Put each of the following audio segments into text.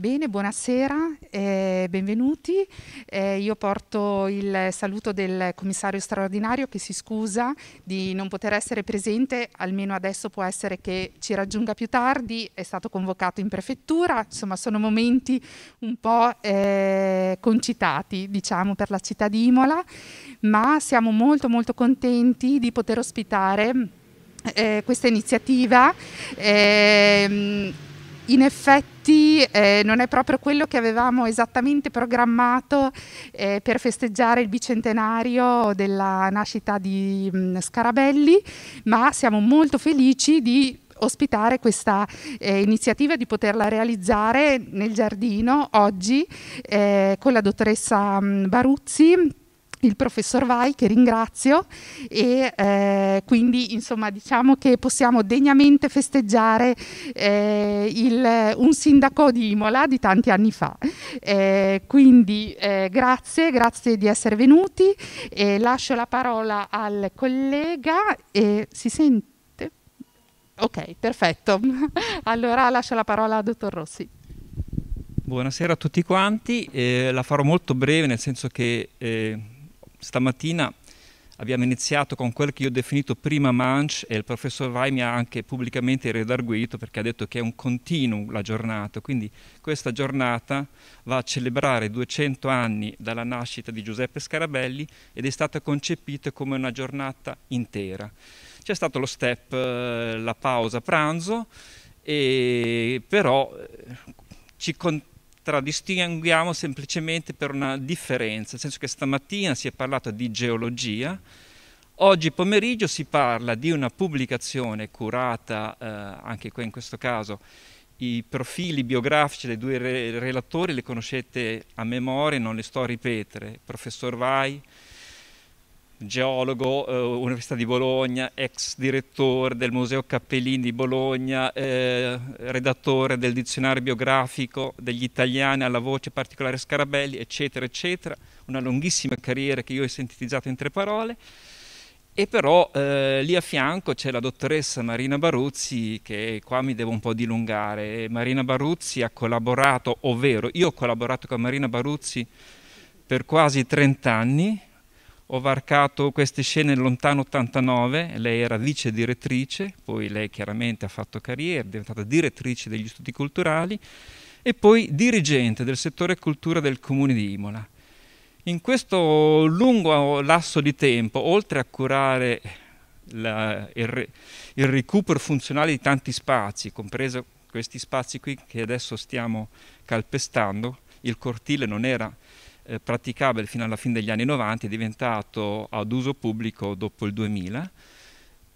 Bene, buonasera, eh, benvenuti. Eh, io porto il saluto del commissario straordinario che si scusa di non poter essere presente, almeno adesso può essere che ci raggiunga più tardi, è stato convocato in prefettura, insomma sono momenti un po' eh, concitati diciamo, per la città di Imola, ma siamo molto molto contenti di poter ospitare eh, questa iniziativa. Ehm, in effetti eh, non è proprio quello che avevamo esattamente programmato eh, per festeggiare il bicentenario della nascita di mh, mm, Scarabelli, ma siamo molto felici di ospitare questa eh, iniziativa di poterla realizzare nel giardino oggi eh, con la dottoressa mm, Baruzzi il professor Vai che ringrazio e eh, quindi insomma diciamo che possiamo degnamente festeggiare eh, il, un sindaco di Imola di tanti anni fa. Eh, quindi eh, grazie, grazie di essere venuti e lascio la parola al collega e si sente? Ok, perfetto. allora lascio la parola al dottor Rossi. Buonasera a tutti quanti, eh, la farò molto breve nel senso che eh, Stamattina abbiamo iniziato con quel che io ho definito prima manch e il professor Vai mi ha anche pubblicamente redarguito perché ha detto che è un continuum la giornata, quindi questa giornata va a celebrare 200 anni dalla nascita di Giuseppe Scarabelli ed è stata concepita come una giornata intera. C'è stato lo step, eh, la pausa pranzo, e però eh, ci, contiamo tradistinguiamo semplicemente per una differenza, nel senso che stamattina si è parlato di geologia, oggi pomeriggio si parla di una pubblicazione curata, eh, anche in questo caso, i profili biografici dei due re relatori li conoscete a memoria, non li sto a ripetere, professor Vai, geologo, eh, Università di Bologna, ex direttore del Museo Cappellini di Bologna, eh, redattore del dizionario biografico degli italiani alla voce particolare Scarabelli, eccetera, eccetera. Una lunghissima carriera che io ho sintetizzato in tre parole. E però eh, lì a fianco c'è la dottoressa Marina Baruzzi, che qua mi devo un po' dilungare. Marina Baruzzi ha collaborato, ovvero io ho collaborato con Marina Baruzzi per quasi 30 anni, ho varcato queste scene nel lontano 89, lei era vice direttrice, poi lei chiaramente ha fatto carriera, è diventata direttrice degli studi culturali e poi dirigente del settore cultura del comune di Imola. In questo lungo lasso di tempo, oltre a curare la, il, il recupero funzionale di tanti spazi, compreso questi spazi qui che adesso stiamo calpestando, il cortile non era eh, praticabile fino alla fine degli anni 90 è diventato ad uso pubblico dopo il 2000.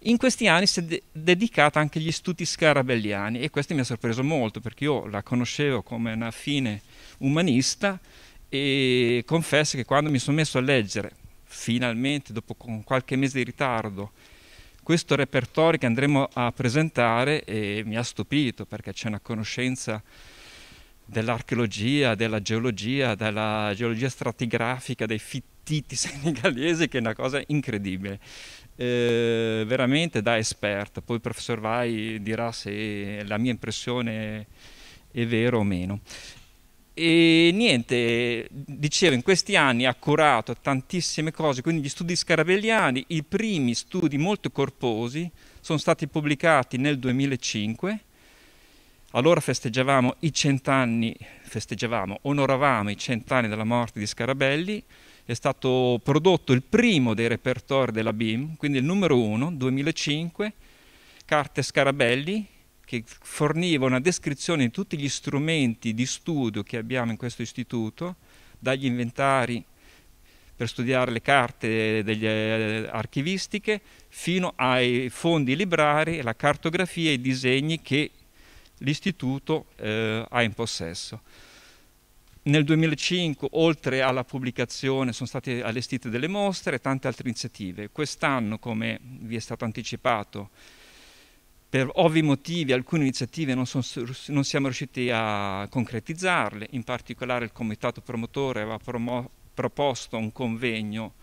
In questi anni si è de- dedicata anche agli studi scarabelliani e questo mi ha sorpreso molto perché io la conoscevo come una fine umanista e confesso che quando mi sono messo a leggere, finalmente dopo qualche mese di ritardo, questo repertorio che andremo a presentare eh, mi ha stupito perché c'è una conoscenza dell'archeologia, della geologia, della geologia stratigrafica, dei fittiti senegalesi, che è una cosa incredibile. Eh, veramente da esperto. Poi il professor Vai dirà se la mia impressione è vera o meno. E niente, dicevo, in questi anni ha curato tantissime cose, quindi gli studi scarabelliani, i primi studi molto corposi, sono stati pubblicati nel 2005 allora festeggiavamo i cent'anni, festeggiavamo, onoravamo i cent'anni della morte di Scarabelli, è stato prodotto il primo dei repertori della BIM, quindi il numero uno, 2005, carte Scarabelli, che forniva una descrizione di tutti gli strumenti di studio che abbiamo in questo istituto, dagli inventari per studiare le carte degli, eh, archivistiche, fino ai fondi librari, la cartografia e i disegni che l'istituto eh, ha in possesso. Nel 2005, oltre alla pubblicazione, sono state allestite delle mostre e tante altre iniziative. Quest'anno, come vi è stato anticipato, per ovvi motivi alcune iniziative non, sono, non, siamo riusciti a concretizzarle, in particolare il comitato promotore aveva promo proposto un convegno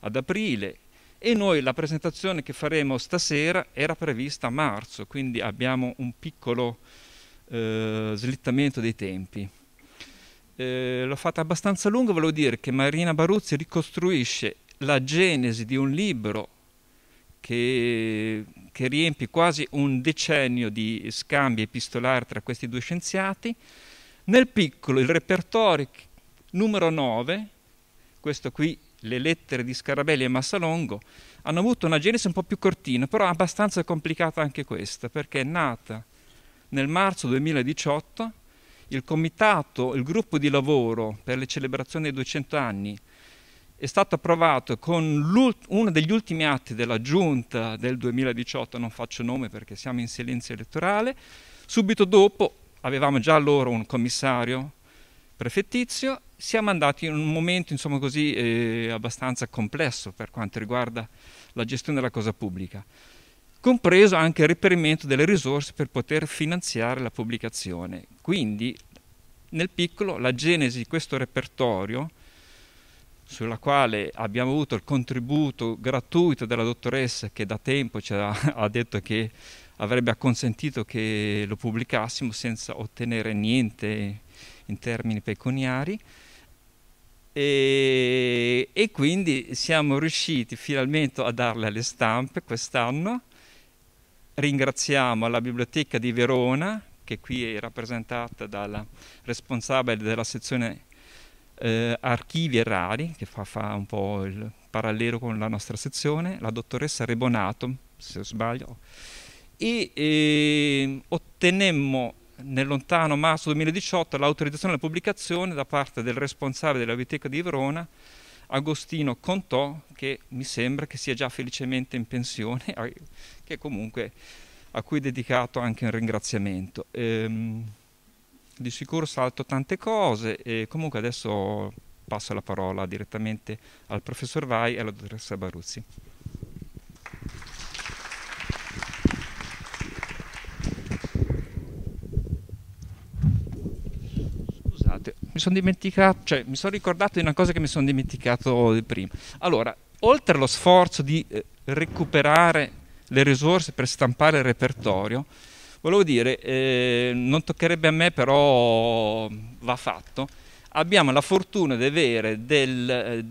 ad aprile e noi la presentazione che faremo stasera era prevista a marzo, quindi abbiamo un piccolo eh, slittamento dei tempi. Eh, l'ho fatta abbastanza lunga, volevo dire che Marina Baruzzi ricostruisce la genesi di un libro che, che riempie quasi un decennio di scambi epistolari tra questi due scienziati. Nel piccolo, il repertorio numero 9, questo qui le lettere di Scarabelli e Massalongo hanno avuto una genesi un po' più cortina, però abbastanza complicata anche questa, perché è nata nel marzo 2018 il comitato, il gruppo di lavoro per le celebrazioni dei 200 anni è stato approvato con uno degli ultimi atti della giunta del 2018, non faccio nome perché siamo in silenzio elettorale, subito dopo avevamo già allora un commissario prefettizio. Siamo andati in un momento insomma, così, eh, abbastanza complesso per quanto riguarda la gestione della cosa pubblica, compreso anche il reperimento delle risorse per poter finanziare la pubblicazione. Quindi, nel piccolo, la genesi di questo repertorio, sulla quale abbiamo avuto il contributo gratuito della dottoressa che da tempo ci ha, ha detto che avrebbe acconsentito che lo pubblicassimo senza ottenere niente in termini pecuniari e, e quindi siamo riusciti finalmente a darle alle stampe quest'anno. Ringraziamo la Biblioteca di Verona, che qui è rappresentata dalla responsabile della sezione eh, archivi e rari, che fa, fa, un po' il parallelo con la nostra sezione, la dottoressa Rebonato, se sbaglio, e eh, ottenemmo nel lontano marzo 2018 l'autorizzazione alla pubblicazione da parte del responsabile della biblioteca di Verona, Agostino Contò, che mi sembra che sia già felicemente in pensione, eh, che comunque a cui è dedicato anche un ringraziamento. Ehm, di sicuro salto tante cose e comunque adesso passo la parola direttamente al professor Vai e alla dottoressa Baruzzi. mi sono dimenticato, cioè mi sono ricordato di una cosa che mi sono dimenticato di prima. Allora, oltre allo sforzo di eh, recuperare le risorse per stampare il repertorio, volevo dire, eh, non toccherebbe a me, però va fatto. Abbiamo la fortuna di avere del, eh,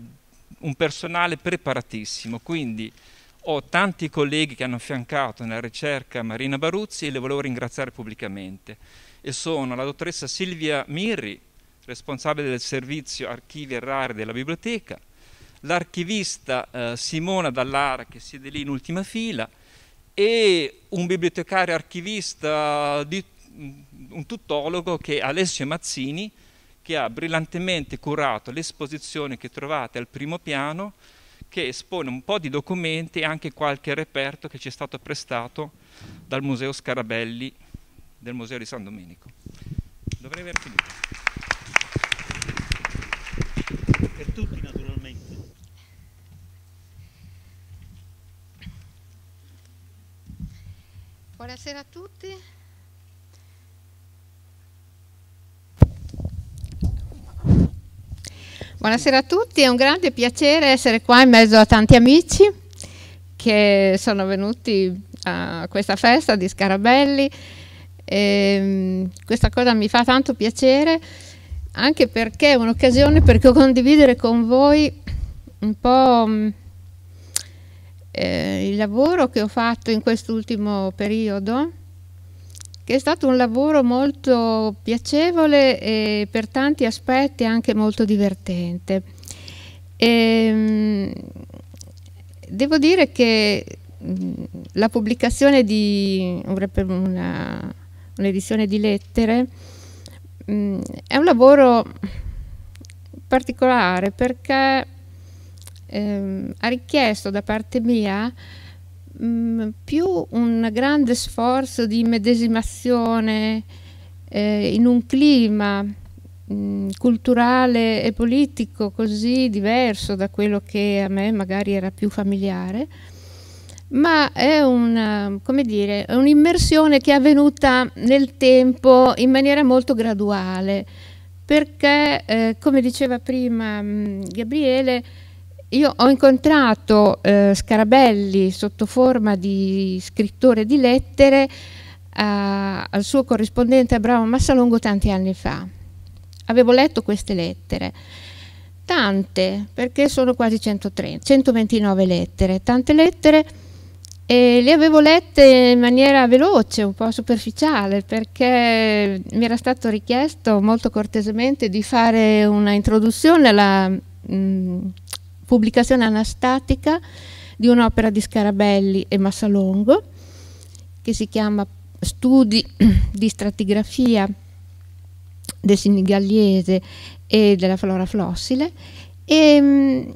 un personale preparatissimo, quindi ho tanti colleghi che hanno affiancato nella ricerca Marina Baruzzi e le volevo ringraziare pubblicamente. E sono la dottoressa Silvia Mirri, responsabile del servizio archivi e rari della biblioteca, l'archivista eh, Simona Dallara che siede lì in ultima fila e un bibliotecario archivista, di, mm, un tuttologo che è Alessio Mazzini che ha brillantemente curato l'esposizione che trovate al primo piano che espone un po' di documenti e anche qualche reperto che ci è stato prestato dal Museo Scarabelli del Museo di San Domenico. Dovrei aver finito per tutti naturalmente. Buonasera a tutti. Buonasera a tutti, è un grande piacere essere qua in mezzo a tanti amici che sono venuti a questa festa di Scarabelli. E, ehm, questa cosa mi fa tanto piacere anche perché è un'occasione per condividere con voi un po' mm, eh, il lavoro che ho fatto in quest'ultimo periodo, che è stato un lavoro molto piacevole e per tanti aspetti anche molto divertente. E, ehm, devo dire che mm, la pubblicazione di un'edizione di lettere mh, mm, è un lavoro particolare perché ehm, ha richiesto da parte mia mh, mm, più un grande sforzo di medesimazione eh, in un clima mh, mm, culturale e politico così diverso da quello che a me magari era più familiare ma è una, dire, un'immersione che è avvenuta nel tempo in maniera molto graduale, perché eh, come diceva prima mh, mm, Gabriele, io ho incontrato eh, Scarabelli sotto forma di scrittore di lettere a, eh, al suo corrispondente Abramo Massalongo tanti anni fa. Avevo letto queste lettere tante, perché sono quasi 130, 129 lettere, tante lettere e le avevo lette in maniera veloce, un po' superficiale, perché mi era stato richiesto molto cortesemente di fare una introduzione alla mh, mm, pubblicazione anastatica di un'opera di Scarabelli e Massalongo che si chiama Studi di stratigrafia del sinigalliese e della flora flossile e mh, mm,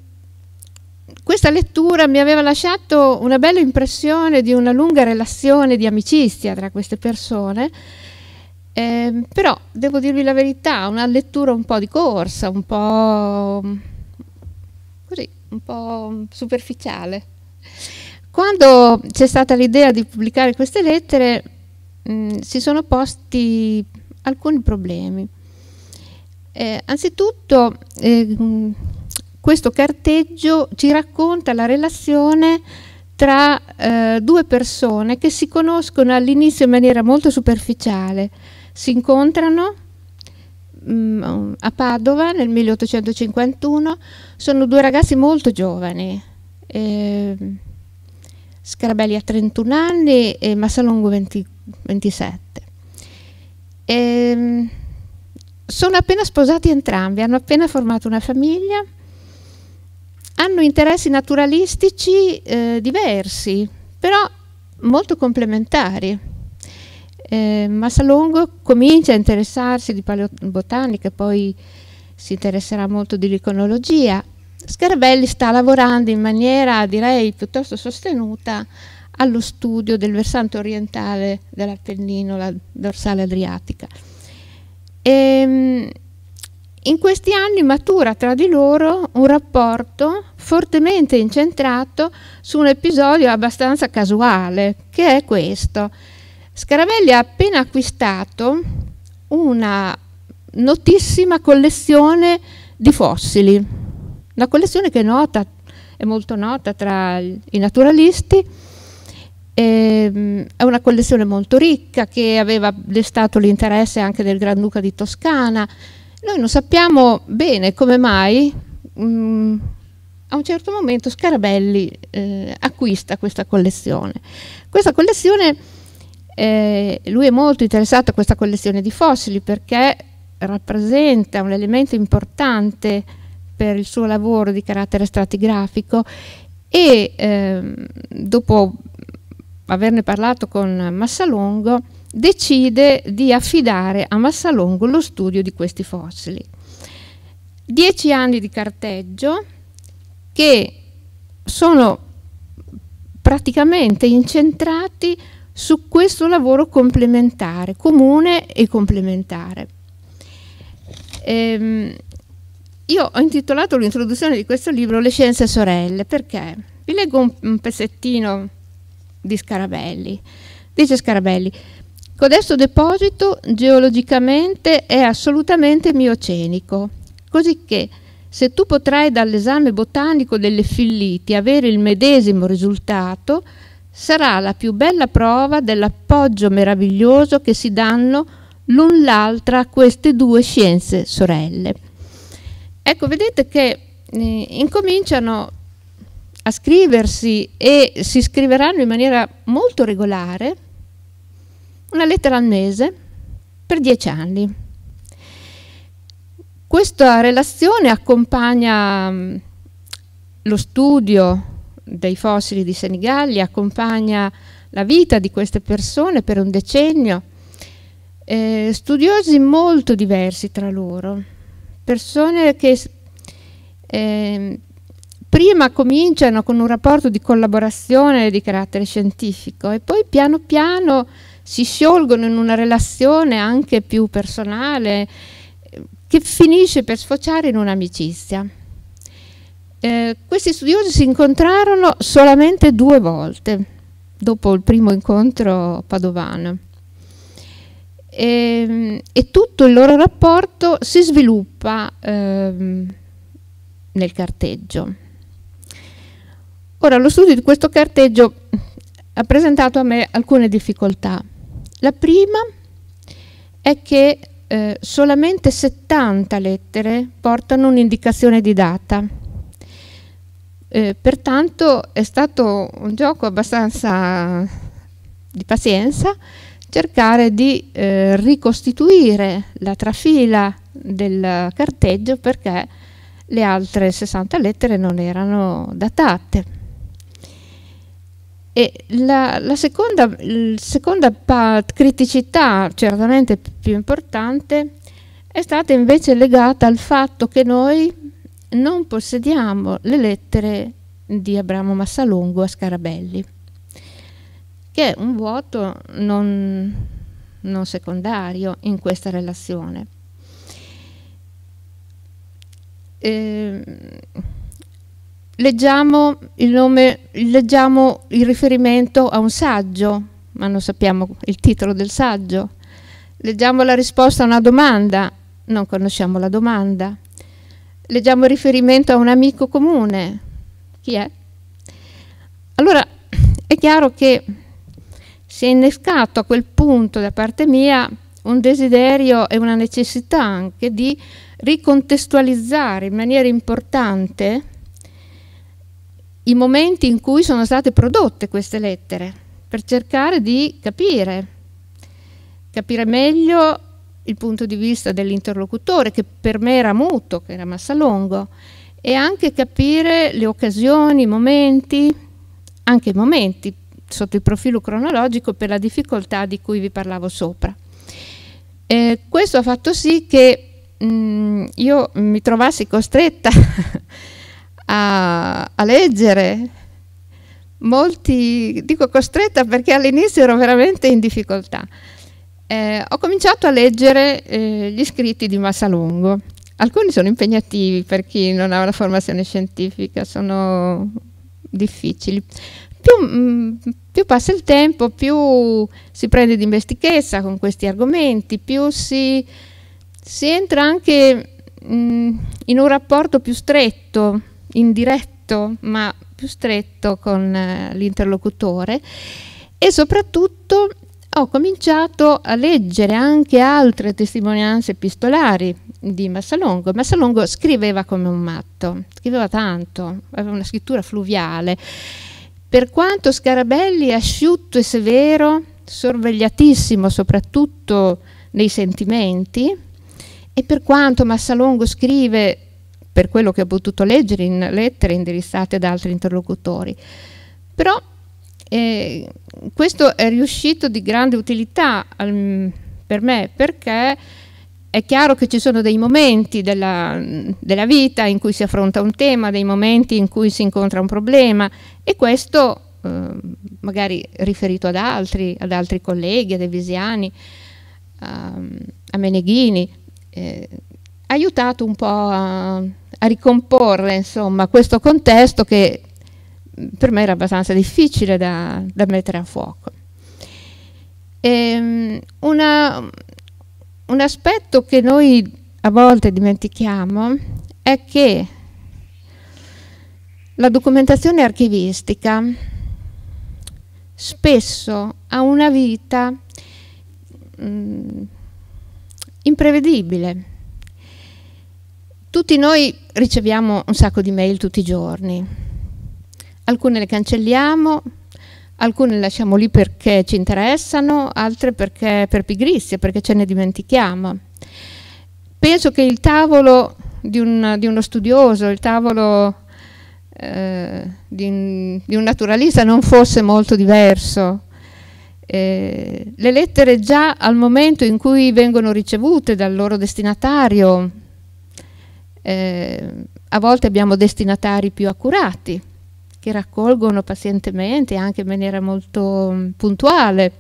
questa lettura mi aveva lasciato una bella impressione di una lunga relazione di amicizia tra queste persone, eh, però devo dirvi la verità, una lettura un po' di corsa, un po' così, un po' superficiale. Quando c'è stata l'idea di pubblicare queste lettere, mh, mm, si sono posti alcuni problemi. Eh, anzitutto, eh, questo carteggio ci racconta la relazione tra eh, due persone che si conoscono all'inizio in maniera molto superficiale. Si incontrano mh, mm, a Padova nel 1851, sono due ragazzi molto giovani, eh, Scarabelli ha 31 anni e Massalongo 20, 27. E, sono appena sposati entrambi, hanno appena formato una famiglia hanno interessi naturalistici eh, diversi, però molto complementari. Eh, Massalongo comincia a interessarsi di paleobotanica, poi si interesserà molto di liconologia. Scarabelli sta lavorando in maniera, direi, piuttosto sostenuta allo studio del versante orientale dell'Appennino, la dorsale adriatica. E, ehm, in questi anni matura tra di loro un rapporto fortemente incentrato su un episodio abbastanza casuale, che è questo. Scaravelli ha appena acquistato una notissima collezione di fossili, una collezione che è nota, è molto nota tra i naturalisti, ehm, è una collezione molto ricca che aveva destato l'interesse anche del Granduca di Toscana, noi non sappiamo bene come mai mh, mm, a un certo momento Scarabelli eh, acquista questa collezione. Questa collezione, eh, lui è molto interessato a questa collezione di fossili perché rappresenta un elemento importante per il suo lavoro di carattere stratigrafico e eh, dopo averne parlato con Massalongo decide di affidare a Massalongo lo studio di questi fossili. Dieci anni di carteggio che sono praticamente incentrati su questo lavoro complementare, comune e complementare. Ehm, io ho intitolato l'introduzione di questo libro Le scienze sorelle, perché vi leggo un, un pezzettino di Scarabelli. Dice Scarabelli, Codesto deposito geologicamente è assolutamente miocenico, cosicché se tu potrai dall'esame botanico delle filliti avere il medesimo risultato, sarà la più bella prova dell'appoggio meraviglioso che si danno l'un l'altra a queste due scienze sorelle. Ecco, vedete che eh, incominciano a scriversi e si scriveranno in maniera molto regolare una lettera al mese per dieci anni. Questa relazione accompagna mm, lo studio dei fossili di Senigalli, accompagna la vita di queste persone per un decennio, eh, studiosi molto diversi tra loro, persone che eh, prima cominciano con un rapporto di collaborazione di carattere scientifico e poi piano piano si sciolgono in una relazione anche più personale che finisce per sfociare in un'amicizia. Eh, questi studiosi si incontrarono solamente due volte dopo il primo incontro padovano e, ehm, e tutto il loro rapporto si sviluppa ehm, nel carteggio. Ora lo studio di questo carteggio ha presentato a me alcune difficoltà la prima è che eh, solamente 70 lettere portano un'indicazione di data. Eh, pertanto è stato un gioco abbastanza di pazienza cercare di eh, ricostituire la trafila del carteggio perché le altre 60 lettere non erano datate. E la, la, seconda, la seconda criticità, certamente più importante, è stata invece legata al fatto che noi non possediamo le lettere di Abramo Massalongo a Scarabelli, che è un vuoto non, non secondario in questa relazione. E, ehm, leggiamo il, nome, leggiamo il riferimento a un saggio, ma non sappiamo il titolo del saggio. Leggiamo la risposta a una domanda, non conosciamo la domanda. Leggiamo il riferimento a un amico comune. Chi è? Allora, è chiaro che si è innescato a quel punto da parte mia un desiderio e una necessità anche di ricontestualizzare in maniera importante i momenti in cui sono state prodotte queste lettere, per cercare di capire, capire meglio il punto di vista dell'interlocutore, che per me era muto, che era Massalongo, e anche capire le occasioni, i momenti, anche i momenti sotto il profilo cronologico per la difficoltà di cui vi parlavo sopra. Eh, questo ha fatto sì che mh, mm, io mi trovassi costretta a, a leggere. Molti, dico costretta perché all'inizio ero veramente in difficoltà. Eh, ho cominciato a leggere eh, gli scritti di Massalongo. Alcuni sono impegnativi per chi non ha una formazione scientifica, sono difficili. Più, mh, mm, più passa il tempo, più si prende dimestichezza con questi argomenti, più si, si entra anche mh, mm, in un rapporto più stretto indiretto ma più stretto con eh, l'interlocutore e soprattutto ho cominciato a leggere anche altre testimonianze epistolari di Massalongo. Massalongo scriveva come un matto, scriveva tanto, aveva una scrittura fluviale. Per quanto Scarabelli asciutto e severo, sorvegliatissimo soprattutto nei sentimenti, e per quanto Massalongo scrive per quello che ho potuto leggere in lettere indirizzate da altri interlocutori. Però eh, questo è riuscito di grande utilità al, per me perché è chiaro che ci sono dei momenti della, della, vita in cui si affronta un tema, dei momenti in cui si incontra un problema e questo eh, magari riferito ad altri, ad altri colleghi, ad Evisiani, a, a Meneghini, eh, ha aiutato un po' a a ricomporre insomma, questo contesto che mm, per me era abbastanza difficile da, da mettere a fuoco. Ehm, una, un aspetto che noi a volte dimentichiamo è che la documentazione archivistica spesso ha una vita mh, mm, imprevedibile tutti noi riceviamo un sacco di mail tutti i giorni, alcune le cancelliamo, alcune le lasciamo lì perché ci interessano, altre perché per pigrizia, perché ce ne dimentichiamo. Penso che il tavolo di, un, di uno studioso, il tavolo eh, di, di, un naturalista non fosse molto diverso. Eh, le lettere già al momento in cui vengono ricevute dal loro destinatario eh, a volte abbiamo destinatari più accurati che raccolgono pazientemente, anche in maniera molto mm, puntuale,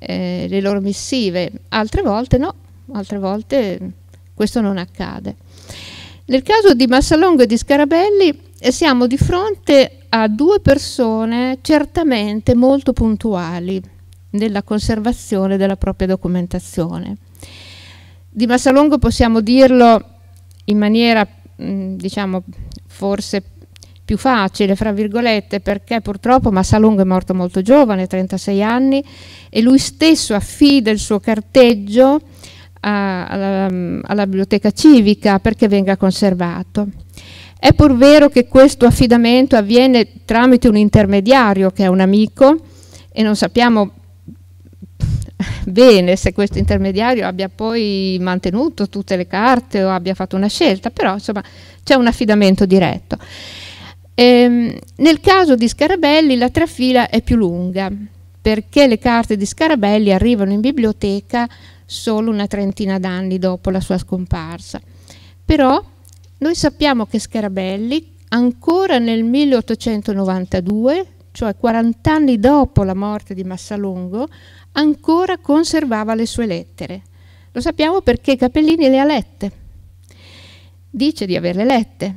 eh, le loro missive, altre volte no, altre volte mm, questo non accade. Nel caso di Massalongo e di Scarabelli eh, siamo di fronte a due persone certamente molto puntuali nella conservazione della propria documentazione. Di Massalongo possiamo dirlo in maniera mh, mm, diciamo forse più facile, fra virgolette, perché purtroppo Massalungo è morto molto giovane, 36 anni, e lui stesso affida il suo carteggio a, alla, alla biblioteca civica perché venga conservato. È pur vero che questo affidamento avviene tramite un intermediario che è un amico e non sappiamo bene se questo intermediario abbia poi mantenuto tutte le carte o abbia fatto una scelta, però insomma c'è un affidamento diretto. Ehm, nel caso di Scarabelli la trafila è più lunga perché le carte di Scarabelli arrivano in biblioteca solo una trentina d'anni dopo la sua scomparsa. Però noi sappiamo che Scarabelli ancora nel 1892, cioè 40 anni dopo la morte di Massalongo, ancora conservava le sue lettere. Lo sappiamo perché Capellini le ha lette. Dice di averle lette.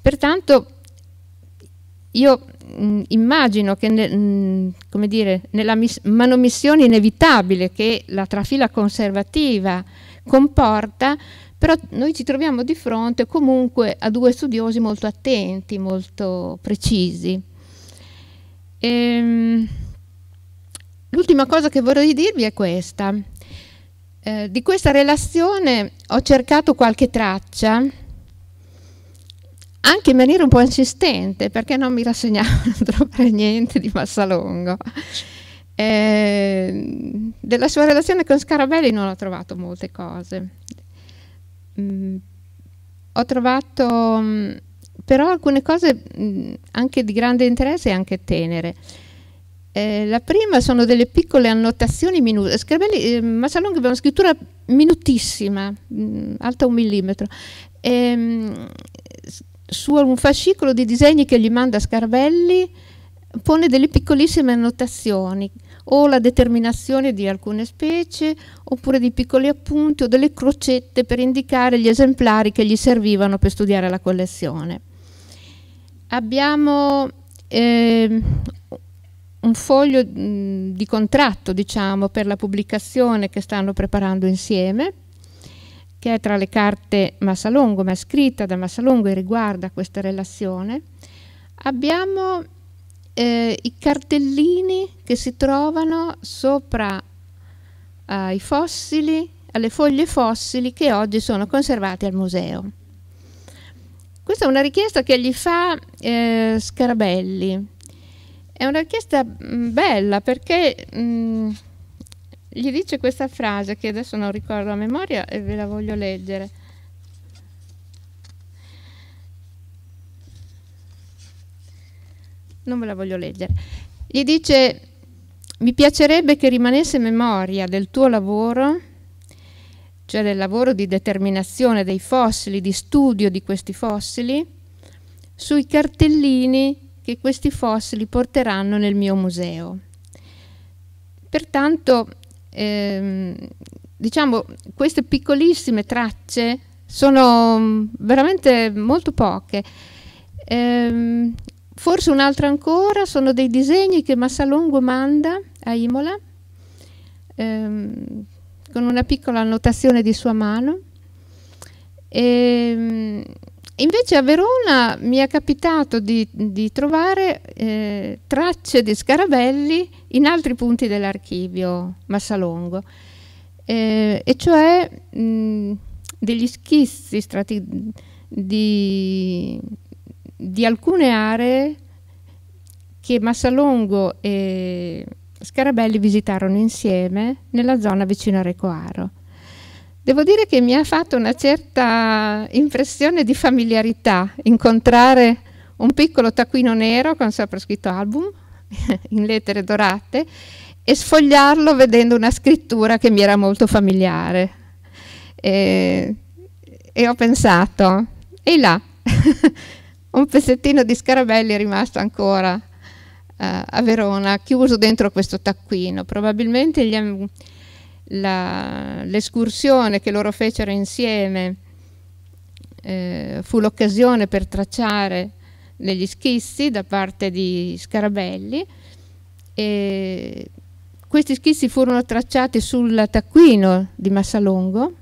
Pertanto io mh, mm, immagino che ne, mh, mm, dire, nella manomissione inevitabile che la trafila conservativa comporta, però noi ci troviamo di fronte comunque a due studiosi molto attenti, molto precisi. Ehm, L'ultima cosa che vorrei dirvi è questa. Eh, di questa relazione ho cercato qualche traccia, anche in maniera un po' insistente, perché non mi rassegnavo a trovare niente di Massalongo. Eh, della sua relazione con Scarabelli non ho trovato molte cose. Mm, ho trovato mm, però alcune cose mh, mm, anche di grande interesse e anche tenere. Eh, la prima sono delle piccole annotazioni minute. Eh, scrivelli, eh, Massalong aveva una scrittura minutissima, mh, mm, alta un millimetro. Ehm, su un fascicolo di disegni che gli manda Scarvelli pone delle piccolissime annotazioni o la determinazione di alcune specie oppure di piccoli appunti o delle crocette per indicare gli esemplari che gli servivano per studiare la collezione. Abbiamo eh, un foglio mh, di contratto diciamo, per la pubblicazione che stanno preparando insieme, che è tra le carte Massalongo, ma è scritta da Massalongo e riguarda questa relazione. Abbiamo eh, i cartellini che si trovano sopra eh, fossili, alle foglie fossili che oggi sono conservate al museo. Questa è una richiesta che gli fa eh, Scarabelli, è una richiesta mm, bella perché mh, mm, gli dice questa frase che adesso non ricordo a memoria e ve la voglio leggere. Non ve la voglio leggere. Gli dice, mi piacerebbe che rimanesse memoria del tuo lavoro, cioè del lavoro di determinazione dei fossili, di studio di questi fossili, sui cartellini che questi fossili porteranno nel mio museo. Pertanto, ehm, diciamo, queste piccolissime tracce sono mm, veramente molto poche. Ehm, forse un'altra ancora sono dei disegni che Massalongo manda a Imola ehm, con una piccola annotazione di sua mano. E, ehm, Invece a Verona mi è capitato di, di trovare eh, tracce di scarabelli in altri punti dell'archivio Massalongo, eh, e cioè mh, degli schizzi di, di, alcune aree che Massalongo e Scarabelli visitarono insieme nella zona vicino a Recoaro. Devo dire che mi ha fatto una certa impressione di familiarità incontrare un piccolo taccuino nero con sopra scritto album in lettere dorate e sfogliarlo vedendo una scrittura che mi era molto familiare. E, e ho pensato, e là, un pezzettino di scarabelli è rimasto ancora uh, a Verona, chiuso dentro questo taccuino. Probabilmente gli, l'escursione che loro fecero insieme eh, fu l'occasione per tracciare degli schizzi da parte di Scarabelli e questi schizzi furono tracciati sul taccuino di Massalongo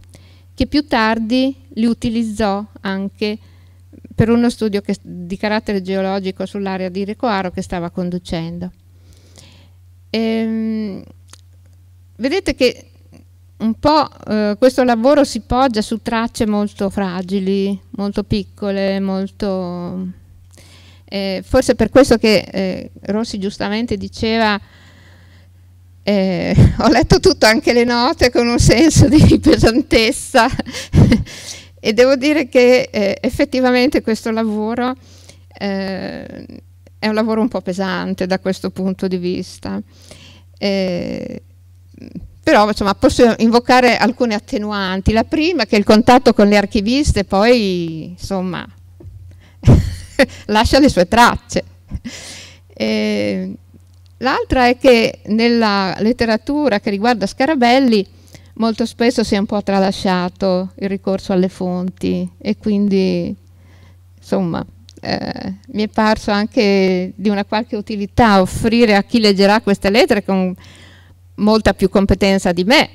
che più tardi li utilizzò anche per uno studio che, di carattere geologico sull'area di Recoaro che stava conducendo. Ehm, vedete che un po' eh, questo lavoro si poggia su tracce molto fragili, molto piccole, molto... Eh, forse per questo che eh, Rossi giustamente diceva eh, ho letto tutto, anche le note, con un senso di pesantezza e devo dire che eh, effettivamente questo lavoro eh, è un lavoro un po' pesante da questo punto di vista però insomma, posso invocare alcune attenuanti. La prima è che il contatto con le archiviste poi insomma, lascia le sue tracce. Ehm, l'altra è che nella letteratura che riguarda Scarabelli molto spesso si è un po' tralasciato il ricorso alle fonti e quindi insomma eh, mi è parso anche di una qualche utilità offrire a chi leggerà queste lettere con molta più competenza di me,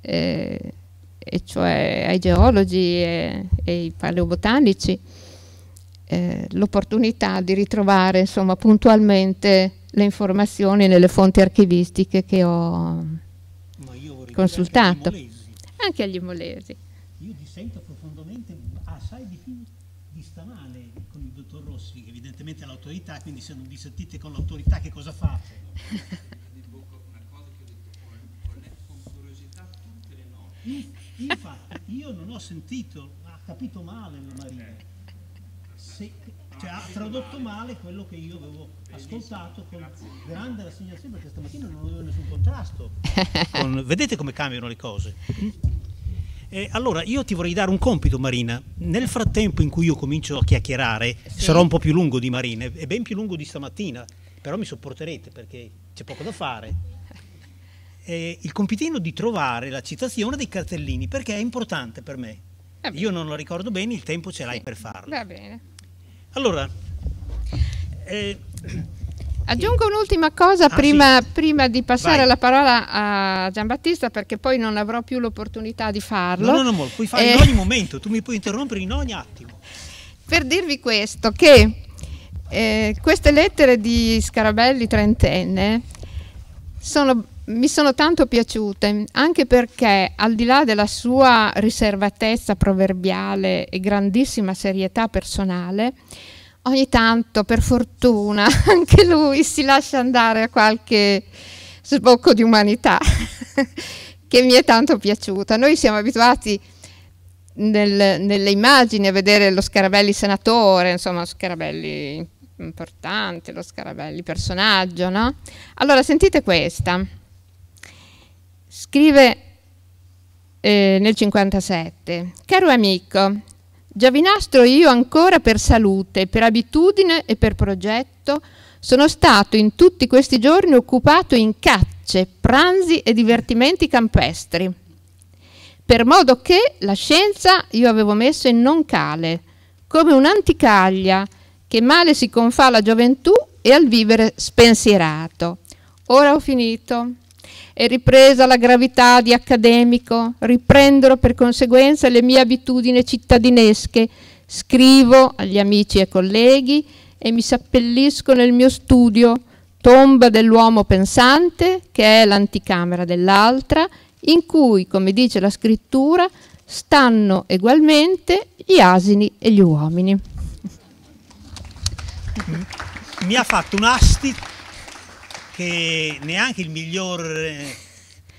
eh, e cioè ai geologi e, e ai paleobotanici, eh, l'opportunità di ritrovare insomma, puntualmente le informazioni nelle fonti archivistiche che ho consultato. Anche agli imolesi. Io dissento profondamente, assai ah, di più di stamane con il dottor Rossi, evidentemente l'autorità, quindi se non dissentite con l'autorità che cosa fate? Infatti, io non ho sentito, ha capito male la Marina. Se, cioè, ha tradotto male quello che io avevo ascoltato con grande rassegnazione perché stamattina non avevo nessun contrasto. Con, vedete come cambiano le cose. Eh, allora, io ti vorrei dare un compito, Marina. Nel frattempo in cui io comincio a chiacchierare, sì. sarò un po' più lungo di Marina, è ben più lungo di stamattina, però mi sopporterete perché c'è poco da fare eh, il compitino di trovare la citazione dei cartellini perché è importante per me. Eh Io non lo ricordo bene, il tempo ce l'hai sì, per farlo. Va bene. Allora, eh, Aggiungo un'ultima cosa ah, prima, sì. prima, di passare Vai. la parola a Giambattista perché poi non avrò più l'opportunità di farlo. No, no, no, puoi fare eh. in ogni momento, tu mi puoi interrompere in ogni attimo. Per dirvi questo, che eh, queste lettere di Scarabelli trentenne sono mi sono tanto piaciute, anche perché al di là della sua riservatezza proverbiale e grandissima serietà personale, ogni tanto, per fortuna, anche lui si lascia andare a qualche sbocco di umanità che mi è tanto piaciuta. Noi siamo abituati nel, nelle immagini a vedere lo Scarabelli senatore, insomma, Scarabelli importante, lo Scarabelli personaggio, no? Allora sentite questa. Scrive eh, nel 57, caro amico, Giovinastro io ancora per salute, per abitudine e per progetto sono stato in tutti questi giorni occupato in cacce, pranzi e divertimenti campestri. Per modo che la scienza io avevo messo in non cale, come un'anticaglia che male si confà alla gioventù e al vivere spensierato. Ora ho finito e ripresa la gravità di accademico, riprendono per conseguenza le mie abitudini cittadinesche, scrivo agli amici e colleghi e mi seppellisco nel mio studio, tomba dell'uomo pensante, che è l'anticamera dell'altra, in cui, come dice la scrittura, stanno egualmente gli asini e gli uomini. Mi ha fatto un asti che neanche il miglior eh,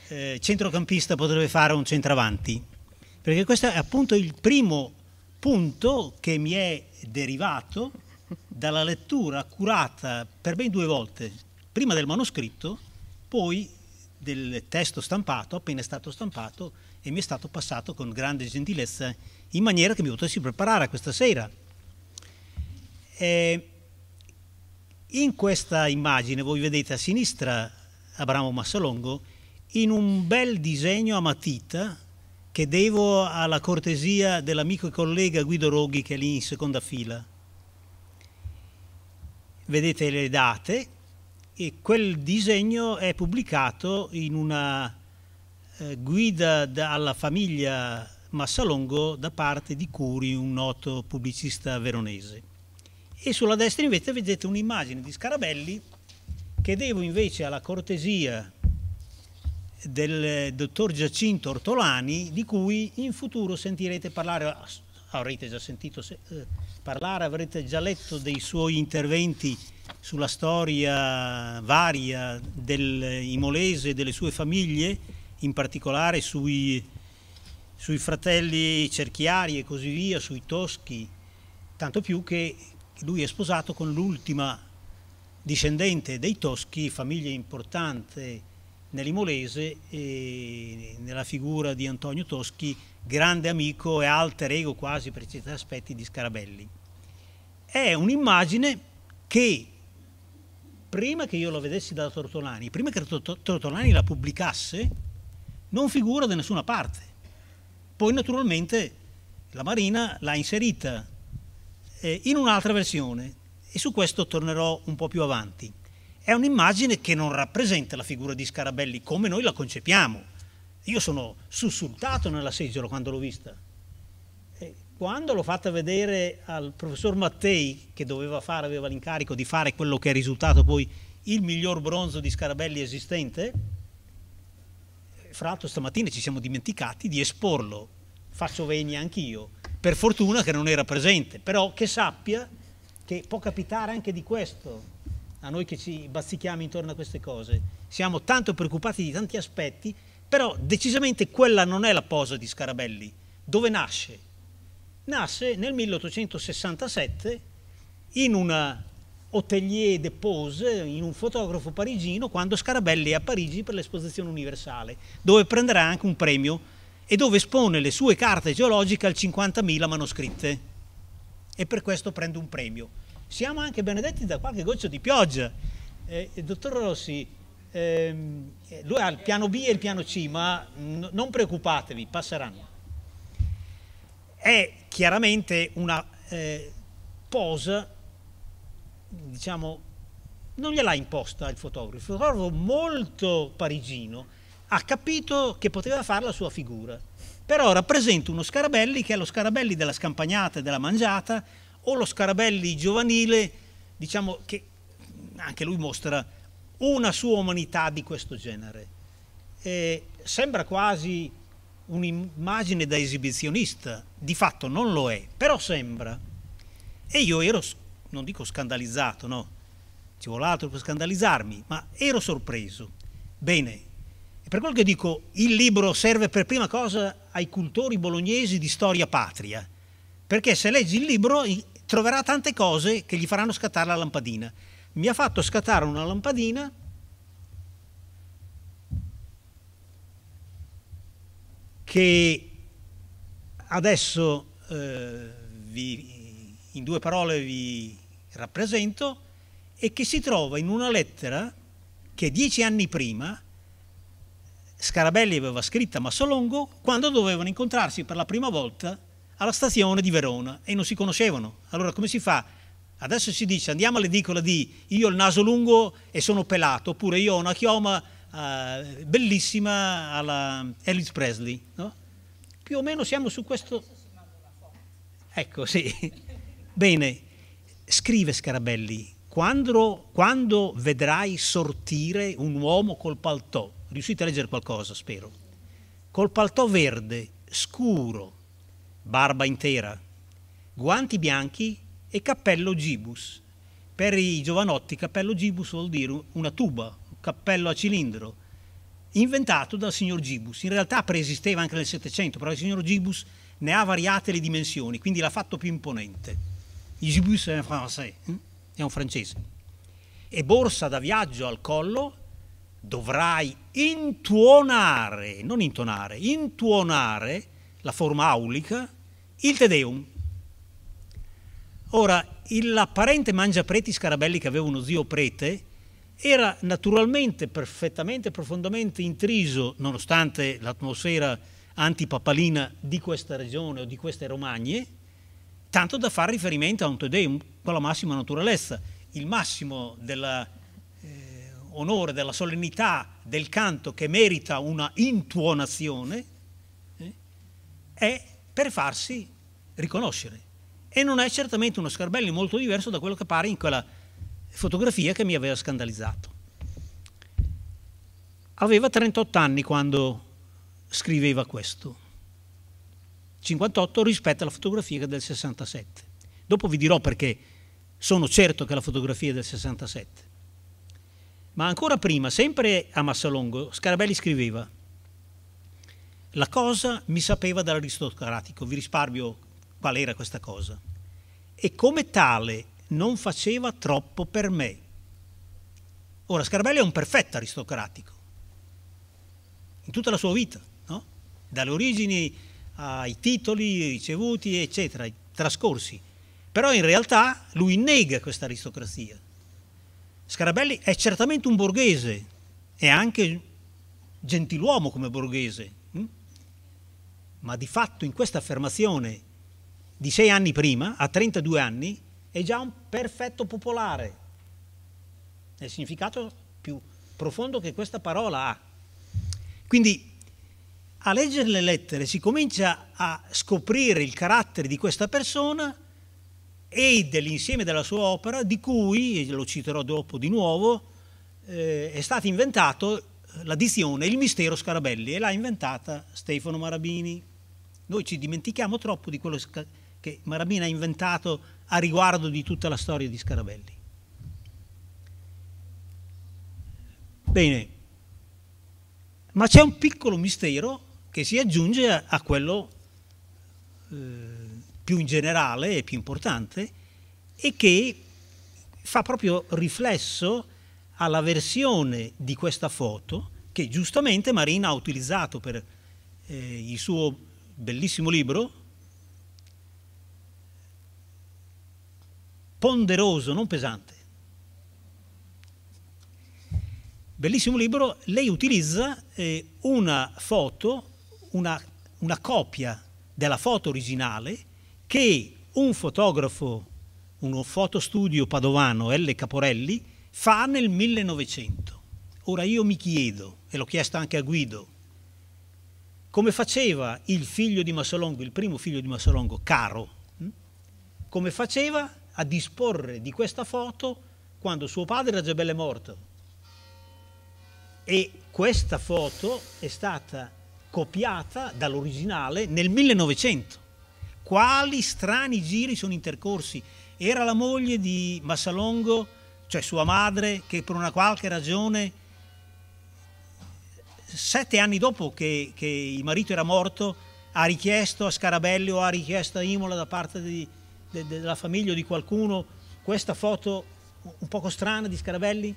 eh, centrocampista potrebbe fare un centravanti, perché questo è appunto il primo punto che mi è derivato dalla lettura curata per ben due volte, prima del manoscritto, poi del testo stampato, appena è stato stampato e mi è stato passato con grande gentilezza in maniera che mi potessi preparare questa sera. Eh, in questa immagine voi vedete a sinistra Abramo Massalongo in un bel disegno a matita che devo alla cortesia dell'amico e collega Guido Roghi che è lì in seconda fila. Vedete le date e quel disegno è pubblicato in una eh, guida alla famiglia Massalongo da parte di Curi, un noto pubblicista veronese e sulla destra invece vedete un'immagine di Scarabelli che devo invece alla cortesia del dottor Giacinto Ortolani di cui in futuro sentirete parlare, avrete già sentito eh, parlare, avrete già letto dei suoi interventi sulla storia varia del eh, Imolese e delle sue famiglie, in particolare sui, sui fratelli Cerchiari e così via, sui Toschi, tanto più che lui è sposato con l'ultima discendente dei Toschi, famiglia importante nell'Imolese, nella figura di Antonio Toschi, grande amico e alter ego quasi per certi aspetti di Scarabelli. È un'immagine che prima che io la vedessi da Tortolani, prima che Tortolani la pubblicasse, non figura da nessuna parte. Poi naturalmente la Marina l'ha inserita eh, in un'altra versione e su questo tornerò un po' più avanti. È un'immagine che non rappresenta la figura di Scarabelli come noi la concepiamo. Io sono sussultato nella seggiola quando l'ho vista. E eh, quando l'ho fatta vedere al professor Mattei, che doveva fare, aveva l'incarico di fare quello che è risultato poi il miglior bronzo di Scarabelli esistente, eh, fra l'altro stamattina ci siamo dimenticati di esporlo, faccio venia anch'io per fortuna che non era presente, però che sappia che può capitare anche di questo a noi che ci bazzichiamo intorno a queste cose. Siamo tanto preoccupati di tanti aspetti, però decisamente quella non è la posa di Scarabelli. Dove nasce? Nasce nel 1867 in un hotelier de pose, in un fotografo parigino, quando Scarabelli è a Parigi per l'esposizione universale, dove prenderà anche un premio e dove espone le sue carte geologiche al 50.000 manoscritte. E per questo prende un premio. Siamo anche benedetti da qualche goccio di pioggia. Eh, eh dottor Rossi, ehm, eh, lui ha il piano B e il piano C, ma non preoccupatevi, passeranno. È chiaramente una eh, posa, diciamo, non gliel'ha imposta il fotografo, il fotografo molto parigino, ha capito che poteva fare la sua figura. Però rappresenta uno Scarabelli che è lo Scarabelli della scampagnata e della mangiata o lo Scarabelli giovanile, diciamo che anche lui mostra una sua umanità di questo genere. E sembra quasi un'immagine da esibizionista, di fatto non lo è, però sembra. E io ero, non dico scandalizzato, no, ci vuole altro per scandalizzarmi, ma ero sorpreso. Bene, per quello che dico, il libro serve per prima cosa ai cultori bolognesi di storia patria, perché se leggi il libro troverà tante cose che gli faranno scattare la lampadina. Mi ha fatto scattare una lampadina che adesso eh, vi, in due parole vi rappresento e che si trova in una lettera che dieci anni prima Scarabelli aveva scritta Massolongo quando dovevano incontrarsi per la prima volta alla stazione di Verona e non si conoscevano. Allora come si fa? Adesso si dice andiamo all'edicola di io ho il naso lungo e sono pelato, oppure io ho una chioma eh, bellissima alla Ellis Presley. No? Più o meno siamo su questo... Ecco, sì. Bene, scrive Scarabelli quando, quando, vedrai sortire un uomo col paltò, riuscite a leggere qualcosa, spero, col paltò verde, scuro, barba intera, guanti bianchi e cappello gibus. Per i giovanotti cappello gibus vuol dire una tuba, un cappello a cilindro, inventato dal signor Gibus. In realtà preesisteva anche nel Settecento, però il signor Gibus ne ha variate le dimensioni, quindi l'ha fatto più imponente. Il Gibus è in francese. Eh? è un francese, e borsa da viaggio al collo, dovrai intuonare, non intonare, intuonare la forma aulica, il Tedeum. Ora, l'apparente mangiapreti scarabelli che aveva uno zio prete era naturalmente, perfettamente, profondamente intriso, nonostante l'atmosfera antipapalina di questa regione o di queste Romagne, tanto da fare riferimento a un Tedeum con la massima naturalezza, il massimo dell'onore, eh, della solennità del canto che merita una intuonazione eh, è per farsi riconoscere. E non è certamente uno Scarbelli molto diverso da quello che pare in quella fotografia che mi aveva scandalizzato. Aveva 38 anni quando scriveva questo. 58 rispetto alla fotografia del 67. Dopo vi dirò perché sono certo che la fotografia è del 67. Ma ancora prima, sempre a Massalongo, Scarabelli scriveva la cosa mi sapeva dall'aristocratico, vi risparmio qual era questa cosa, e come tale non faceva troppo per me. Ora, Scarabelli è un perfetto aristocratico, in tutta la sua vita, no? dalle origini ai titoli ricevuti, eccetera, ai trascorsi. Però in realtà lui nega questa aristocrazia. Scarabelli è certamente un borghese, è anche gentiluomo come borghese, hm? ma di fatto in questa affermazione di sei anni prima, a 32 anni, è già un perfetto popolare. nel significato più profondo che questa parola ha. Quindi a leggere le lettere si comincia a scoprire il carattere di questa persona e dell'insieme della sua opera, di cui, lo citerò dopo di nuovo, eh, è stata inventata l'addizione Il mistero Scarabelli e l'ha inventata Stefano Marabini. Noi ci dimentichiamo troppo di quello che Marabini ha inventato a riguardo di tutta la storia di Scarabelli. Bene, ma c'è un piccolo mistero che si aggiunge a, a quello eh, più in generale e più importante e che fa proprio riflesso alla versione di questa foto che giustamente Marina ha utilizzato per eh, il suo bellissimo libro ponderoso, non pesante. Bellissimo libro, lei utilizza eh, una foto, una, una copia della foto originale che un fotografo, uno fotostudio padovano, L. Caporelli, fa nel 1900. Ora io mi chiedo, e l'ho chiesto anche a Guido, come faceva il figlio di Massolongo, il primo figlio di Massolongo, Caro, hm? come faceva a disporre di questa foto quando suo padre era già bello morto. E questa foto è stata copiata dall'originale nel 1900 quali strani giri sono intercorsi. Era la moglie di Massalongo, cioè sua madre, che per una qualche ragione, sette anni dopo che, che il marito era morto, ha richiesto a Scarabelli o ha richiesto a Imola da parte di, de, de, della famiglia o di qualcuno questa foto un poco strana di Scarabelli?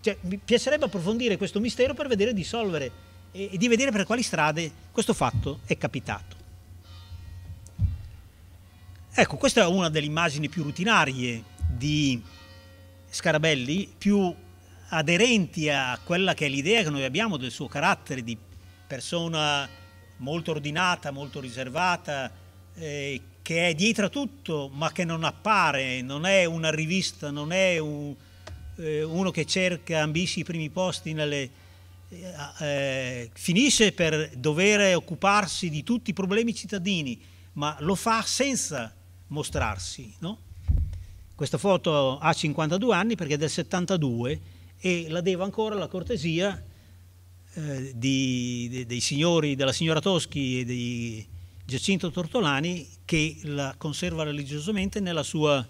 Cioè, mi piacerebbe approfondire questo mistero per vedere di solvere e, e di vedere per quali strade questo fatto è capitato. Ecco, questa è una delle immagini più rutinarie di Scarabelli, più aderenti a quella che è l'idea che noi abbiamo del suo carattere di persona molto ordinata, molto riservata, eh, che è dietro a tutto ma che non appare, non è una rivista, non è un, eh, uno che cerca, ambisce i primi posti nelle, eh, eh finisce per dover occuparsi di tutti i problemi cittadini, ma lo fa senza mostrarsi. No? Questa foto ha 52 anni perché è del 72 e la devo ancora alla cortesia eh, di, de, dei signori, della signora Toschi e di Giacinto Tortolani che la conserva religiosamente nella sua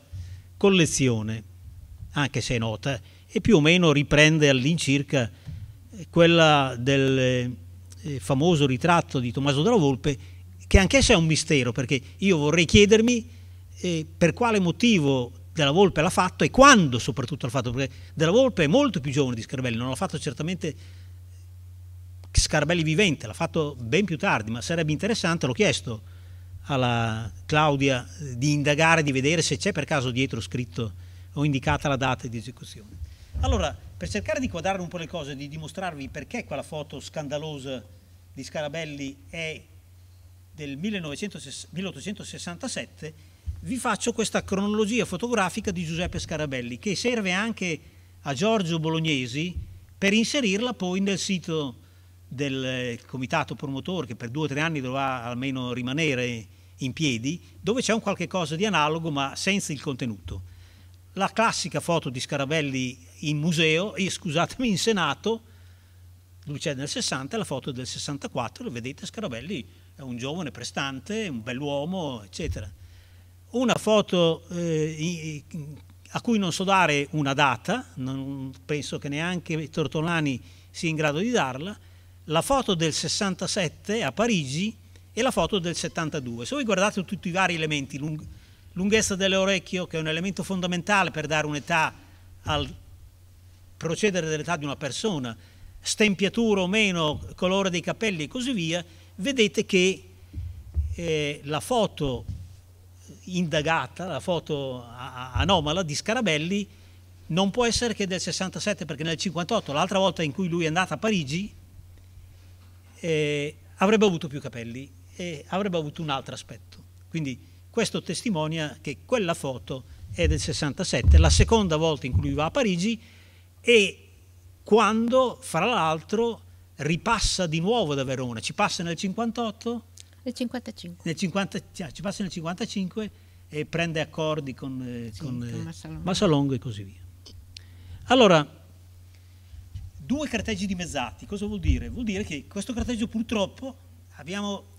collezione, anche se è nota, e più o meno riprende all'incirca eh, quella del eh, famoso ritratto di Tommaso della Volpe, che anch'essa è un mistero, perché io vorrei chiedermi eh, per quale motivo della Volpe l'ha fatto e quando soprattutto l'ha fatto, perché della Volpe è molto più giovane di Scarabelli, non l'ha fatto certamente Scarabelli vivente, l'ha fatto ben più tardi, ma sarebbe interessante, l'ho chiesto alla Claudia di indagare, di vedere se c'è per caso dietro scritto o indicata la data di esecuzione. Allora, per cercare di quadrare un po' le cose, di dimostrarvi perché quella foto scandalosa di Scarabelli è del 1900, 1867, vi faccio questa cronologia fotografica di Giuseppe Scarabelli che serve anche a Giorgio Bolognesi per inserirla poi nel sito del eh, comitato promotore che per due o tre anni dovrà almeno rimanere in piedi, dove c'è un qualche cosa di analogo ma senza il contenuto. La classica foto di Scarabelli in museo, e scusatemi, in Senato, lui c'è nel 60, la foto del 64, lo vedete, Scarabelli è un giovane prestante, un bell'uomo, eccetera una foto eh, a cui non so dare una data, non penso che neanche Tortolani sia in grado di darla, la foto del 67 a Parigi e la foto del 72. Se voi guardate tutti i vari elementi, lung lunghezza dell'orecchio, che è un elemento fondamentale per dare un'età al procedere dell'età di una persona, stempiatura o meno, colore dei capelli e così via, vedete che eh, la foto indagata, la foto anomala di Scarabelli, non può essere che del 67, perché nel 58, l'altra volta in cui lui è andato a Parigi, eh, avrebbe avuto più capelli e avrebbe avuto un altro aspetto. Quindi questo testimonia che quella foto è del 67, la seconda volta in cui lui va a Parigi e quando, fra l'altro, ripassa di nuovo da Verona, ci passa nel 58 nel 55. Nel 50, cioè, ci passa nel 55 e prende accordi con, eh, sì, con, con Massalongo. Eh, Massalongo e così via. Allora, due carteggi dimezzati, cosa vuol dire? Vuol dire che questo carteggio purtroppo abbiamo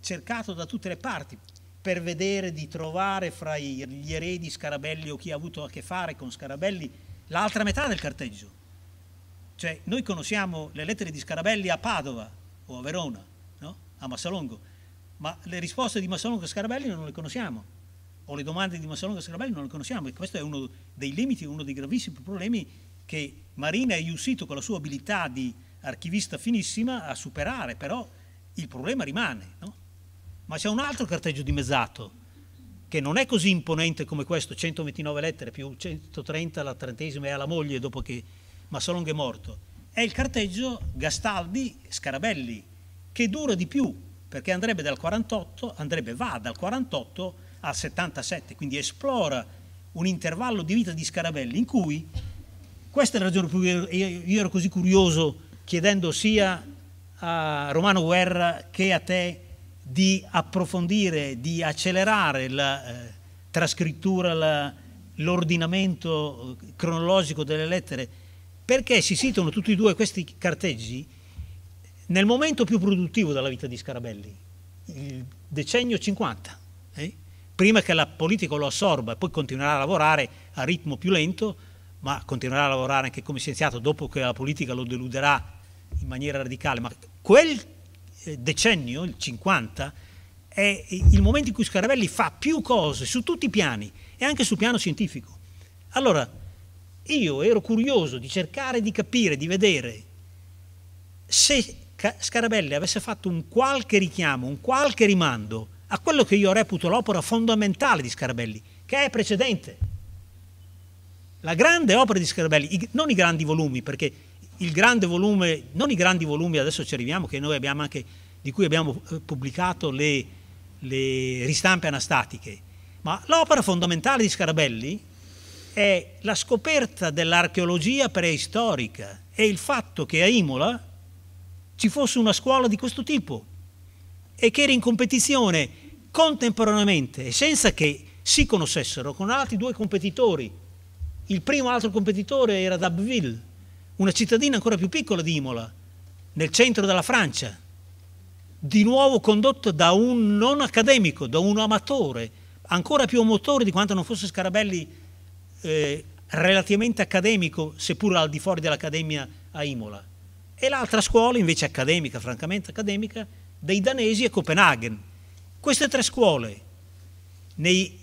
cercato da tutte le parti per vedere di trovare fra gli eredi Scarabelli o chi ha avuto a che fare con Scarabelli l'altra metà del carteggio. Cioè noi conosciamo le lettere di Scarabelli a Padova o a Verona, no? a Massalongo, ma le risposte di Massonco e Scarabelli non le conosciamo o le domande di Massonco e Scarabelli non le conosciamo e questo è uno dei limiti, uno dei gravissimi problemi che Marina è Iusito con la sua abilità di archivista finissima a superare, però il problema rimane. No? Ma c'è un altro carteggio dimezzato che non è così imponente come questo, 129 lettere più 130 la trentesima è alla moglie dopo che Massolong è morto, è il carteggio Gastaldi-Scarabelli, che dura di più perché andrebbe, dal 48, andrebbe va dal 48 al 77, quindi esplora un intervallo di vita di Scarabelli in cui, questa è la ragione per cui io ero così curioso chiedendo sia a Romano Guerra che a te di approfondire, di accelerare la eh, trascrittura, l'ordinamento eh, cronologico delle lettere, perché si citano tutti e due questi carteggi nel momento più produttivo della vita di Scarabelli, il decennio 50, eh? prima che la politica lo assorba e poi continuerà a lavorare a ritmo più lento, ma continuerà a lavorare anche come scienziato dopo che la politica lo deluderà in maniera radicale, ma quel eh, decennio, il 50, è il momento in cui Scarabelli fa più cose su tutti i piani e anche sul piano scientifico. Allora, io ero curioso di cercare di capire, di vedere se Scarabelli avesse fatto un qualche richiamo, un qualche rimando a quello che io reputo l'opera fondamentale di Scarabelli, che è precedente. La grande opera di Scarabelli, non i grandi volumi, perché il grande volume, non i grandi volumi, adesso ci arriviamo, che noi abbiamo anche, di cui abbiamo eh, pubblicato le, le ristampe anastatiche, ma l'opera fondamentale di Scarabelli è la scoperta dell'archeologia preistorica e il fatto che a Imola ci fosse una scuola di questo tipo e che era in competizione contemporaneamente e senza che si conoscessero con altri due competitori. Il primo altro competitore era d'Abbeville, una cittadina ancora più piccola di Imola, nel centro della Francia, di nuovo condotta da un non accademico, da un amatore, ancora più amatore di quanto non fosse Scarabelli eh, relativamente accademico, seppur al di fuori dell'accademia a Imola e l'altra scuola invece accademica, francamente accademica, dei danesi e Copenaghen. Queste tre scuole, nei,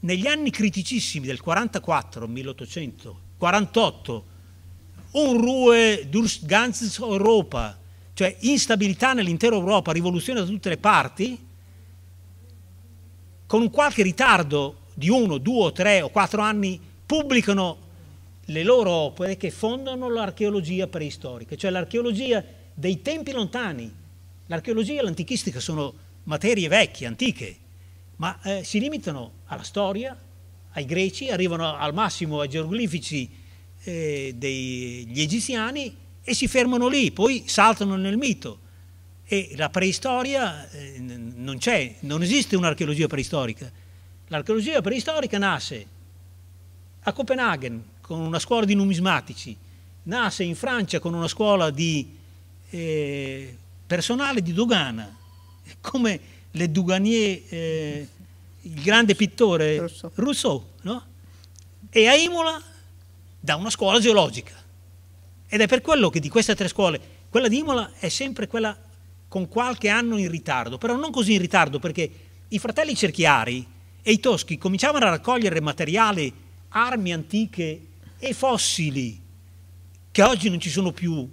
negli anni criticissimi del 44, 1848, Unruhe, durch ganz Europa, cioè instabilità nell'intera Europa, rivoluzione da tutte le parti, con un qualche ritardo di uno, due, tre o quattro anni, pubblicano le loro opere che fondano l'archeologia preistorica, cioè l'archeologia dei tempi lontani. L'archeologia e l'antichistica sono materie vecchie, antiche, ma eh, si limitano alla storia, ai greci, arrivano al massimo ai geroglifici eh, degli egiziani e si fermano lì, poi saltano nel mito. E la preistoria eh, non c'è, non esiste un'archeologia preistorica. L'archeologia preistorica nasce a Copenaghen, con una scuola di numismatici, nasce in Francia con una scuola di eh, personale di dogana, come le Duganier, eh, il grande pittore Rousseau, Rousseau no? e a Imola da una scuola geologica. Ed è per quello che di queste tre scuole, quella di Imola è sempre quella con qualche anno in ritardo, però non così in ritardo perché i fratelli cerchiari e i toschi cominciavano a raccogliere materiale, armi antiche e fossili che oggi non ci sono più,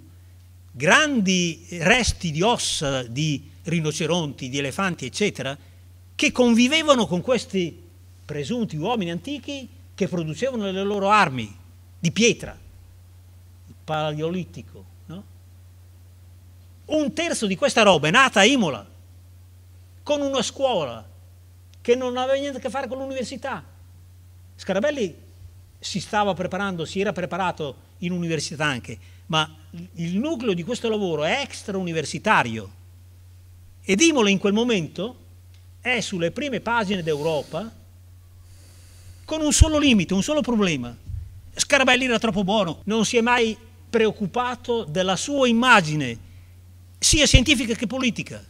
grandi resti di ossa di rinoceronti, di elefanti, eccetera, che convivevano con questi presunti uomini antichi che producevano le loro armi di pietra, il paleolitico. No? Un terzo di questa roba è nata a Imola, con una scuola che non aveva niente a che fare con l'università. Scarabelli si stava preparando, si era preparato in università anche, ma il nucleo di questo lavoro è extrauniversitario. Ed Imola in quel momento è sulle prime pagine d'Europa con un solo limite, un solo problema. Scarabelli era troppo buono, non si è mai preoccupato della sua immagine, sia scientifica che politica.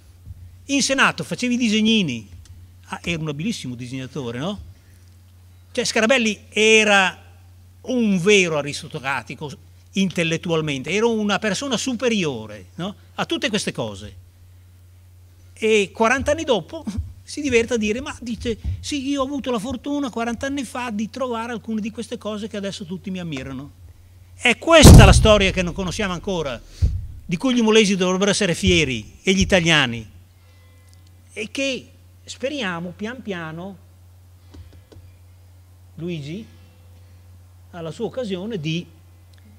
In Senato facevi disegnini, ah, era un abilissimo disegnatore, no? Cioè Scarabelli era un vero aristocratico intellettualmente, era una persona superiore no? a tutte queste cose. E 40 anni dopo si diverte a dire, ma dice, sì, io ho avuto la fortuna 40 anni fa di trovare alcune di queste cose che adesso tutti mi ammirano. È questa la storia che non conosciamo ancora, di cui gli molesi dovrebbero essere fieri, e gli italiani, e che speriamo pian piano Luigi ha sua occasione di,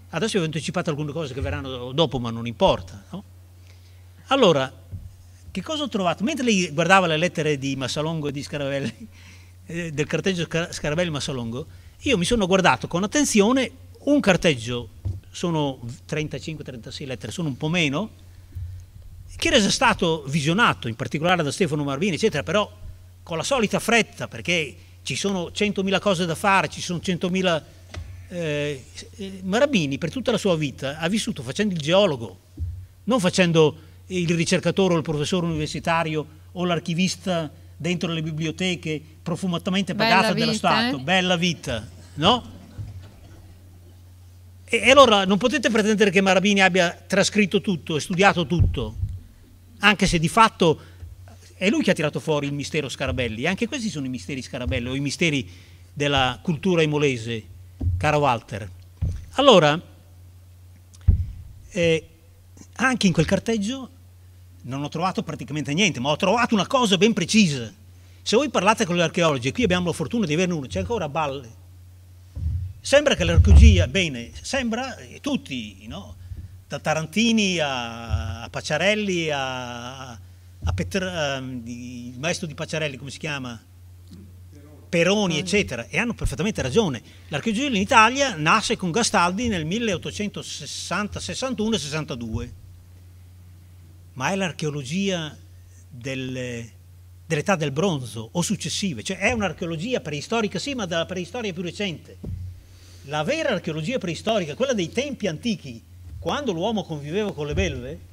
adesso vi ho anticipato alcune cose che verranno dopo ma non importa, no? Allora, che cosa ho trovato? Mentre lei guardava le lettere di Massalongo e di Scarabelli, eh, del carteggio Scarabelli-Massalongo, io mi sono guardato con attenzione un carteggio, sono 35-36 lettere, sono un po' meno, che era già stato visionato, in particolare da Stefano Marvini, eccetera, però con la solita fretta, perché ci sono 100.000 cose da fare, ci sono 100.000... Eh, eh, Marabini per tutta la sua vita ha vissuto facendo il geologo, non facendo il ricercatore o il professore universitario o l'archivista dentro le biblioteche profumatamente pagata della Stato, eh? bella vita, no? E, e allora non potete pretendere che Marabini abbia trascritto tutto e studiato tutto, anche se di fatto è lui che ha tirato fuori il mistero Scarabelli. Anche questi sono i misteri Scarabelli o i misteri della cultura imolese, caro Walter. Allora, eh, anche in quel carteggio non ho trovato praticamente niente, ma ho trovato una cosa ben precisa. Se voi parlate con gli archeologi, qui abbiamo la fortuna di averne uno, c'è ancora Balle. Sembra che l'archeologia, bene, sembra, eh, tutti, no? da Tarantini a, a Pacciarelli a, a Petra, um, di, il maestro di Pacciarelli, come si chiama? Peroni, eccetera, e hanno perfettamente ragione. L'archeologia in Italia nasce con Gastaldi nel 1860, 61 e 62, ma è l'archeologia delle, dell'età del bronzo o successive, cioè è un'archeologia preistorica, sì, ma della preistoria più recente. La vera archeologia preistorica, quella dei tempi antichi, quando l'uomo conviveva con le belve,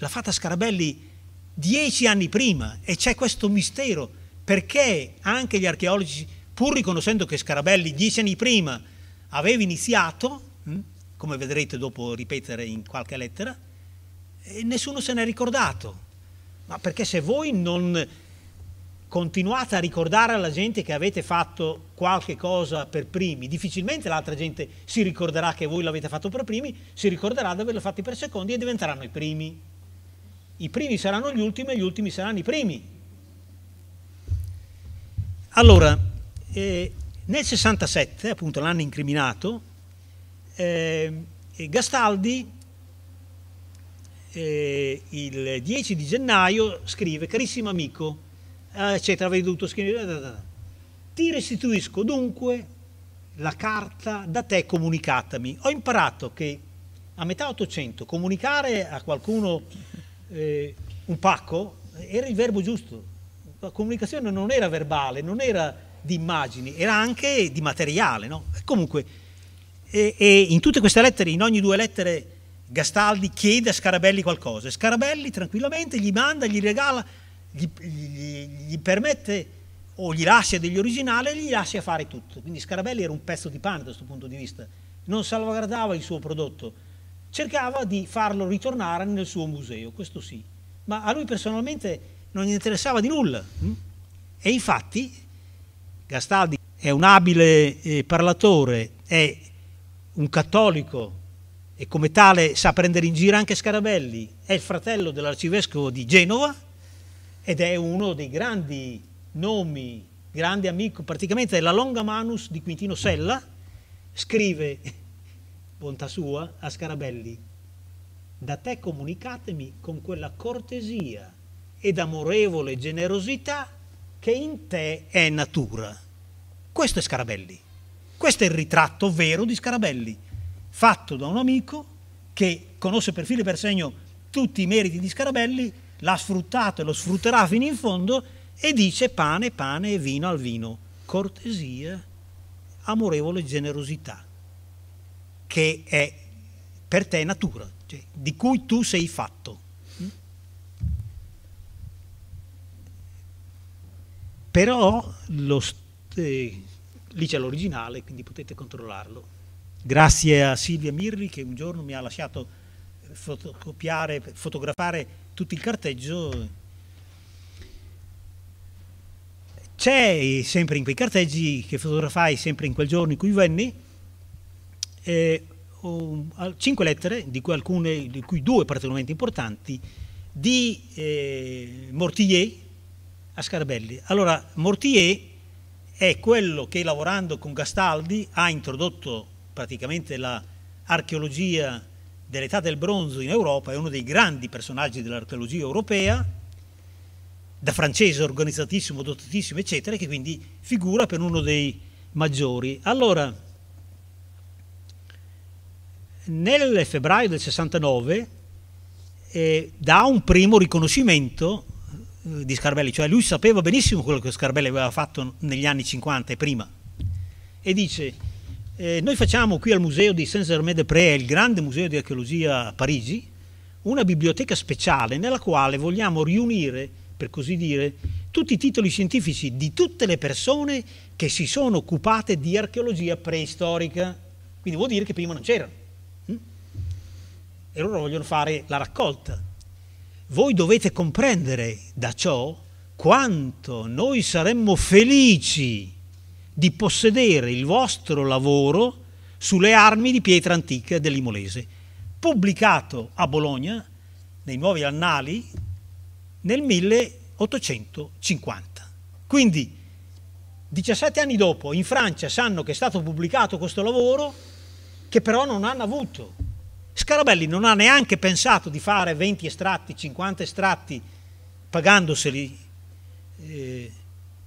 l'ha fatta Scarabelli dieci anni prima e c'è questo mistero perché anche gli archeologi, pur riconoscendo che Scarabelli dieci anni prima aveva iniziato, hm, come vedrete dopo ripetere in qualche lettera, eh, nessuno se n'è ricordato. Ma perché se voi non continuate a ricordare alla gente che avete fatto qualche cosa per primi, difficilmente l'altra gente si ricorderà che voi l'avete fatto per primi, si ricorderà di averlo fatto per secondi e diventeranno i primi. I primi saranno gli ultimi e gli ultimi saranno i primi. Allora, eh, nel 67, appunto l'anno incriminato, eh, Gastaldi eh, il 10 di gennaio scrive, carissimo amico, eh, eccetera, avevi dovuto scrivere, ti restituisco dunque la carta da te comunicatami. Ho imparato che a metà 800 comunicare a qualcuno eh, un pacco, era il verbo giusto. La comunicazione non era verbale, non era di immagini, era anche di materiale. No? Comunque, e, e in tutte queste lettere, in ogni due lettere, Gastaldi chiede a Scarabelli qualcosa. Scarabelli tranquillamente gli manda, gli regala, gli, gli, gli permette o gli lascia degli originali e gli lascia fare tutto. Quindi Scarabelli era un pezzo di pane da questo punto di vista, non salvaguardava il suo prodotto cercava di farlo ritornare nel suo museo, questo sì, ma a lui personalmente non gli interessava di nulla. Hm? E infatti Gastaldi è un abile eh, parlatore, è un cattolico e come tale sa prendere in giro anche Scarabelli, è il fratello dell'arcivescovo di Genova ed è uno dei grandi nomi, grande amico, praticamente è la longa manus di Quintino Sella, scrive bontà sua, a Scarabelli, da te comunicatemi con quella cortesia ed amorevole generosità che in te è natura. Questo è Scarabelli. Questo è il ritratto vero di Scarabelli, fatto da un amico che conosce per filo e per segno tutti i meriti di Scarabelli, l'ha sfruttato e lo sfrutterà fino in fondo e dice pane, pane e vino al vino, cortesia, amorevole generosità che è per te natura, cioè di cui tu sei fatto. Però lo, eh, lì c'è l'originale, quindi potete controllarlo. Grazie a Silvia Mirri che un giorno mi ha lasciato fotocopiare, fotografare tutto il carteggio. C'è sempre in quei carteggi che fotografai sempre in quel giorno in cui venni, eh, cinque lettere, di cui, alcune, di cui due particolarmente importanti, di eh, Mortier a Scarabelli. Allora, Mortier è quello che lavorando con Gastaldi ha introdotto praticamente l'archeologia la dell'età del bronzo in Europa, è uno dei grandi personaggi dell'archeologia europea, da francese organizzatissimo, dotatissimo, eccetera, che quindi figura per uno dei maggiori. Allora, nel febbraio del 69 eh, dà un primo riconoscimento eh, di Scarbelli, cioè lui sapeva benissimo quello che Scarbelli aveva fatto negli anni 50 e prima, e dice eh, noi facciamo qui al museo di Saint-Germain-des-Prés, il grande museo di archeologia a Parigi, una biblioteca speciale nella quale vogliamo riunire, per così dire, tutti i titoli scientifici di tutte le persone che si sono occupate di archeologia preistorica. Quindi vuol dire che prima non c'erano e loro vogliono fare la raccolta. Voi dovete comprendere da ciò quanto noi saremmo felici di possedere il vostro lavoro sulle armi di pietra antica dell'Imolese, pubblicato a Bologna nei nuovi annali nel 1850. Quindi 17 anni dopo in Francia sanno che è stato pubblicato questo lavoro che però non hanno avuto Scarabelli non ha neanche pensato di fare 20 estratti, 50 estratti pagandoseli eh,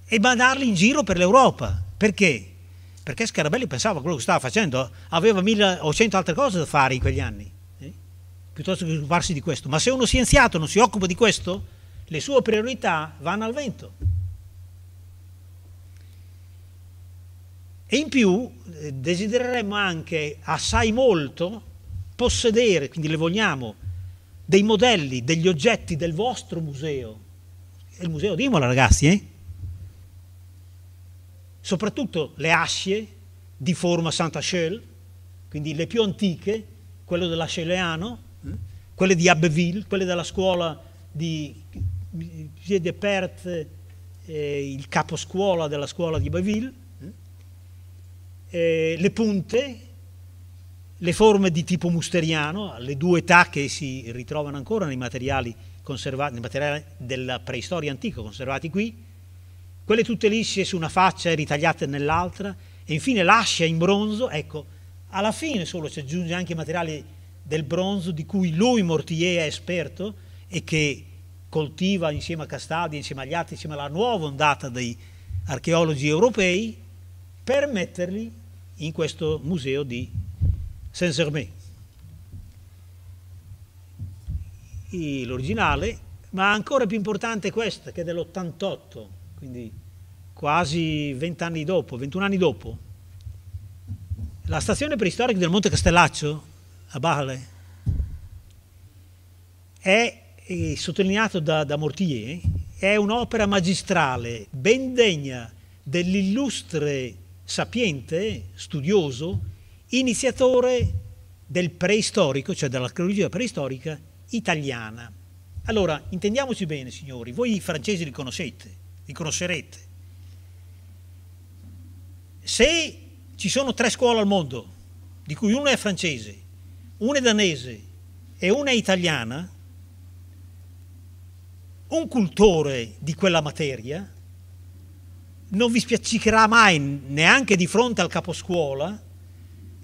e mandarli in giro per l'Europa. Perché? Perché Scarabelli pensava a quello che stava facendo, aveva o 1800 altre cose da fare in quegli anni, eh? piuttosto che occuparsi di questo. Ma se uno scienziato non si occupa di questo, le sue priorità vanno al vento. E in più eh, desidereremmo anche assai molto possedere, quindi le vogliamo, dei modelli, degli oggetti del vostro museo. È il museo di Imola, ragazzi, eh? Soprattutto le ascie di forma Sant'Achel, quindi le più antiche, quello dell'Acheleano, eh? quelle di Abbeville, quelle della scuola di Piedepert, eh, il caposcuola della scuola di Abbeville, eh? Eh, le punte le forme di tipo musteriano, le due età che si ritrovano ancora nei materiali, nei materiali della preistoria antica conservati qui, quelle tutte lisce su una faccia e ritagliate nell'altra, e infine l'ascia in bronzo, ecco, alla fine solo si aggiunge anche i materiali del bronzo di cui lui, Mortier, è esperto e che coltiva insieme a Castaldi, insieme agli altri, insieme alla nuova ondata dei archeologi europei, per metterli in questo museo di Saint-Germain. L'originale, ma ancora più importante questa, che è dell'88, quindi quasi 20 anni dopo, 21 anni dopo. La stazione preistorica del Monte Castellaccio, a Bale, è, è sottolineato da, da Mortier, è un'opera magistrale ben degna dell'illustre sapiente, studioso, iniziatore del preistorico, cioè dell'archeologia preistorica italiana. Allora, intendiamoci bene, signori, voi i francesi li conoscete, li conoscerete. Se ci sono tre scuole al mondo, di cui una è francese, una è danese e una è italiana, un cultore di quella materia non vi spiaccicherà mai, neanche di fronte al caposcuola,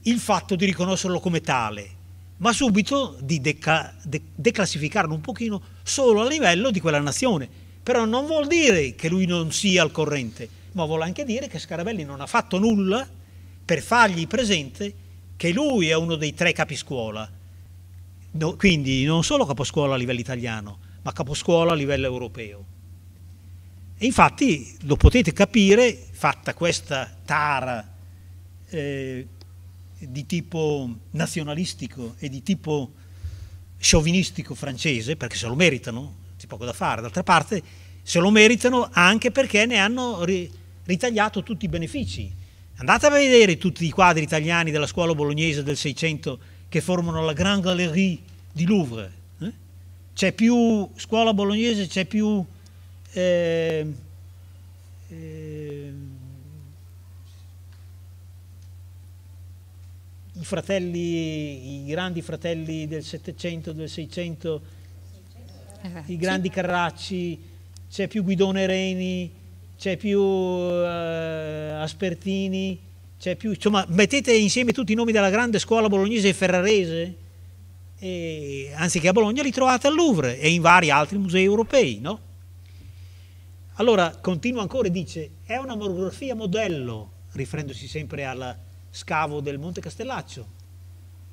il fatto di riconoscerlo come tale, ma subito di deca, de, declassificarlo un pochino solo a livello di quella nazione. Però non vuol dire che lui non sia al corrente, ma vuol anche dire che Scarabelli non ha fatto nulla per fargli presente che lui è uno dei tre capiscuola. No, quindi non solo caposcuola a livello italiano, ma caposcuola a livello europeo. E infatti lo potete capire, fatta questa tara eh, di tipo nazionalistico e di tipo sciovinistico francese, perché se lo meritano, c'è poco da fare, d'altra parte se lo meritano anche perché ne hanno ri ritagliato tutti i benefici. Andate a vedere tutti i quadri italiani della scuola bolognese del Seicento che formano la Grande Galerie di Louvre. Eh? C'è più scuola bolognese, c'è più... Eh, eh, i fratelli, i grandi fratelli del Settecento, del Seicento, esatto. i grandi Carracci, c'è più Guidone Reni, c'è più eh, Aspertini, c'è più... Insomma, mettete insieme tutti i nomi della grande scuola bolognese e ferrarese, e, anziché a Bologna li trovate al Louvre e in vari altri musei europei, no? Allora, continua ancora e dice, è una morografia modello, riferendosi sempre alla scavo del Monte Castellaccio.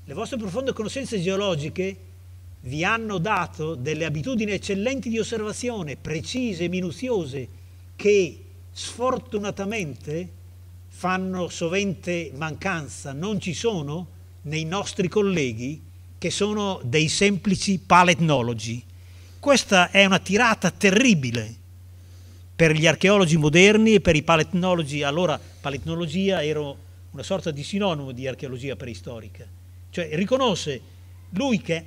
Le vostre profonde conoscenze geologiche vi hanno dato delle abitudini eccellenti di osservazione, precise, e minuziose, che sfortunatamente fanno sovente mancanza, non ci sono nei nostri colleghi che sono dei semplici paletnologi. Questa è una tirata terribile per gli archeologi moderni e per i paletnologi. Allora, paletnologia ero una sorta di sinonimo di archeologia preistorica. Cioè riconosce lui che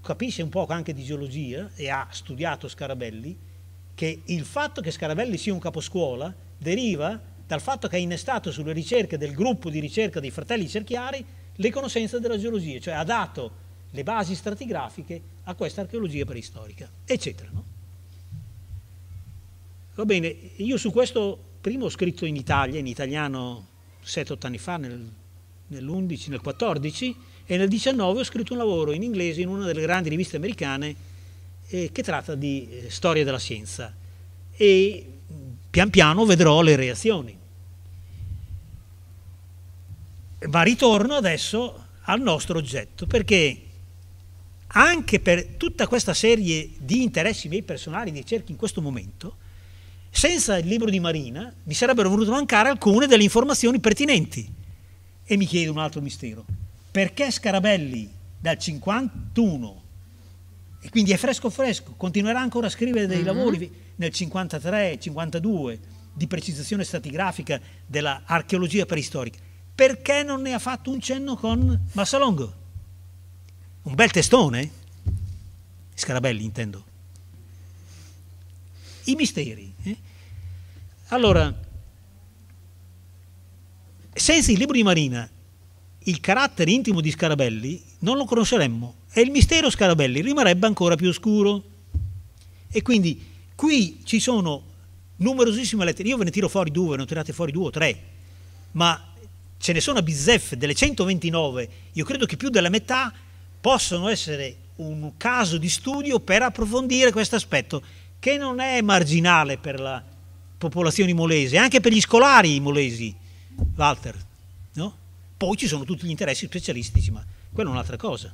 capisce un po' anche di geologia e ha studiato Scarabelli, che il fatto che Scarabelli sia un caposcuola deriva dal fatto che ha innestato sulle ricerche del gruppo di ricerca dei fratelli cerchiari le conoscenze della geologia, cioè ha dato le basi stratigrafiche a questa archeologia preistorica, eccetera. No? Va bene, io su questo primo ho scritto in Italia, in italiano 7-8 anni fa, nel, nell'11, nel 14 e nel 19 ho scritto un lavoro in inglese in una delle grandi riviste americane eh, che tratta di eh, storia della scienza e pian piano vedrò le reazioni. Ma ritorno adesso al nostro oggetto perché anche per tutta questa serie di interessi miei personali, di cerchi in questo momento, senza il libro di Marina mi sarebbero venute mancare alcune delle informazioni pertinenti. E mi chiedo un altro mistero. Perché Scarabelli dal 51, e quindi è fresco fresco, continuerà ancora a scrivere dei mm -hmm. lavori nel 53, 52, di precisazione stratigrafica dell'archeologia preistorica, perché non ne ha fatto un cenno con Massalongo? Un bel testone? Scarabelli intendo i misteri. Eh? Allora, senza il libro di Marina, il carattere intimo di Scarabelli non lo conosceremmo e il mistero Scarabelli rimarrebbe ancora più oscuro. E quindi qui ci sono numerosissime lettere, io ve ne tiro fuori due, ne ho tirate fuori due o tre, ma ce ne sono a bizzeffe, delle 129, io credo che più della metà possono essere un caso di studio per approfondire questo aspetto che non è marginale per la popolazione molese, anche per gli scolari molesi, Walter. No? Poi ci sono tutti gli interessi specialistici, ma quella è un'altra cosa.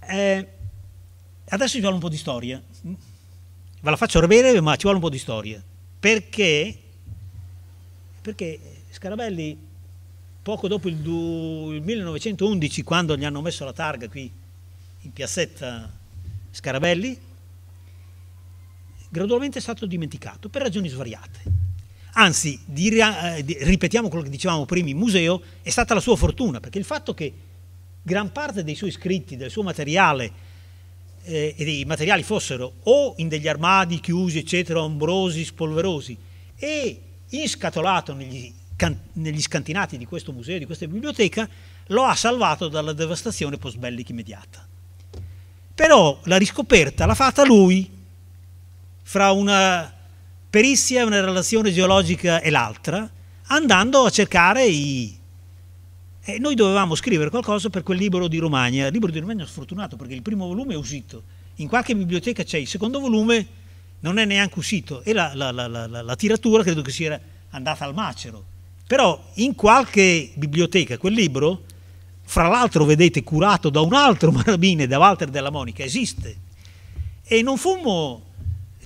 Eh, adesso ci vuole un po' di storia. Ve la faccio breve, ma ci vuole un po' di storia. Perché? Perché Scarabelli, poco dopo il, du- il 1911, quando gli hanno messo la targa qui in piazzetta Scarabelli, gradualmente è stato dimenticato per ragioni svariate. Anzi, di, eh, di, ripetiamo quello che dicevamo prima, il museo è stata la sua fortuna, perché il fatto che gran parte dei suoi scritti, del suo materiale eh, e dei materiali fossero o in degli armadi chiusi, eccetera, ombrosi, spolverosi, e inscatolato negli, negli scantinati di questo museo, di questa biblioteca, lo ha salvato dalla devastazione post-bellica immediata però la riscoperta l'ha fatta lui fra una perizia, una relazione geologica e l'altra, andando a cercare i... E noi dovevamo scrivere qualcosa per quel libro di Romagna. Il libro di Romagna è sfortunato perché il primo volume è uscito, in qualche biblioteca c'è, il secondo volume non è neanche uscito e la, la, la, la tiratura credo che sia andata al macero. Però in qualche biblioteca quel libro fra l'altro vedete curato da un altro marabine, da Walter della Monica, esiste. E non fummo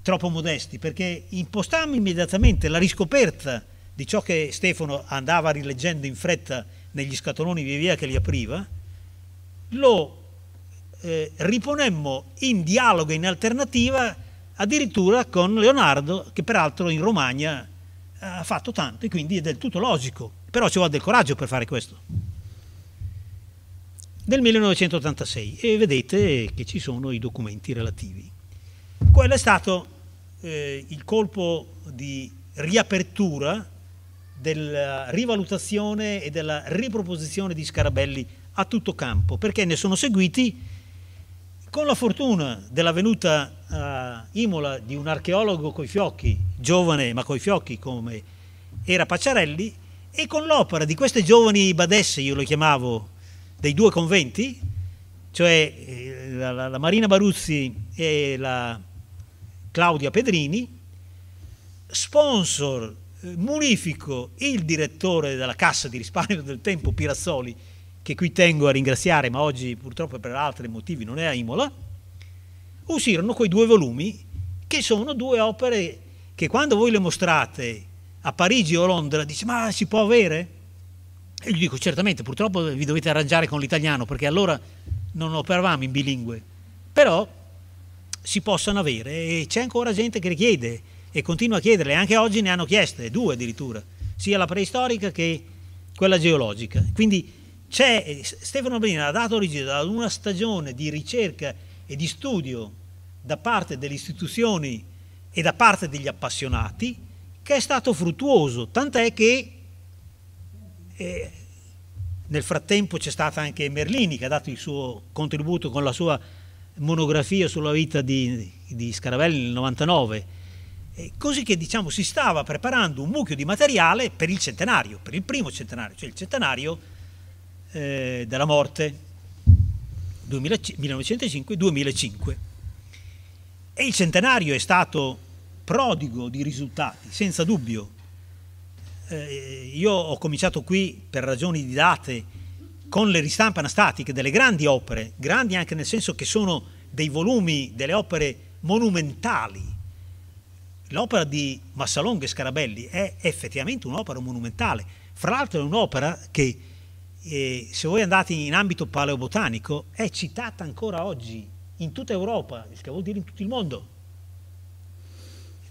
troppo modesti perché impostammo immediatamente la riscoperta di ciò che Stefano andava rileggendo in fretta negli scatoloni via via che li apriva, lo eh, riponemmo in dialogo, in alternativa, addirittura con Leonardo, che peraltro in Romagna ha fatto tanto e quindi è del tutto logico. Però ci vuole del coraggio per fare questo del 1986 e vedete che ci sono i documenti relativi. Quello è stato eh, il colpo di riapertura della rivalutazione e della riproposizione di Scarabelli a tutto campo, perché ne sono seguiti, con la fortuna della venuta a eh, Imola di un archeologo coi fiocchi, giovane ma coi fiocchi come era Pacciarelli, e con l'opera di queste giovani badesse, io lo chiamavo dei due conventi, cioè eh, la, la, la Marina Baruzzi e la Claudia Pedrini, sponsor eh, munifico il direttore della Cassa di risparmio del tempo Pirazzoli, che qui tengo a ringraziare, ma oggi purtroppo per altri motivi non è a Imola, uscirono quei due volumi che sono due opere che quando voi le mostrate a Parigi o Londra dice ma si può avere? E gli dico, certamente, purtroppo vi dovete arrangiare con l'italiano, perché allora non operavamo in bilingue. Però si possono avere e c'è ancora gente che le chiede e continua a chiederle, anche oggi ne hanno chieste, due addirittura, sia la preistorica che quella geologica. Quindi eh, Stefano Brina ha dato origine ad una stagione di ricerca e di studio da parte delle istituzioni e da parte degli appassionati che è stato fruttuoso, tant'è che e nel frattempo c'è stata anche Merlini che ha dato il suo contributo con la sua monografia sulla vita di, di Scaravelli nel 99. E così che diciamo, si stava preparando un mucchio di materiale per il centenario, per il primo centenario, cioè il centenario eh, della morte 1905-2005. E il centenario è stato prodigo di risultati, senza dubbio eh, io ho cominciato qui per ragioni di date con le ristampe anastatiche delle grandi opere, grandi anche nel senso che sono dei volumi, delle opere monumentali. L'opera di Massalonga e Scarabelli è effettivamente un'opera monumentale, fra l'altro è un'opera che eh, se voi andate in ambito paleobotanico è citata ancora oggi in tutta Europa, che vuol dire in tutto il mondo,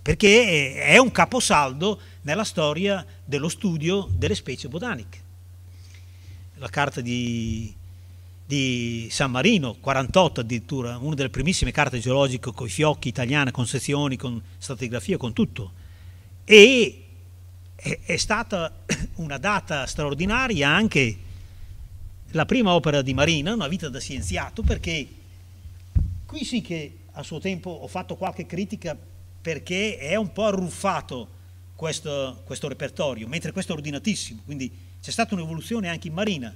perché è un caposaldo nella storia dello studio delle specie botaniche. La carta di, di San Marino, 48 addirittura, una delle primissime carte geologiche con i fiocchi italiane, con sezioni, con stratigrafia, con tutto. E è stata una data straordinaria anche la prima opera di Marina, Una vita da scienziato, perché qui sì che a suo tempo ho fatto qualche critica perché è un po' arruffato questo, questo repertorio, mentre questo è ordinatissimo, quindi c'è stata un'evoluzione anche in Marina.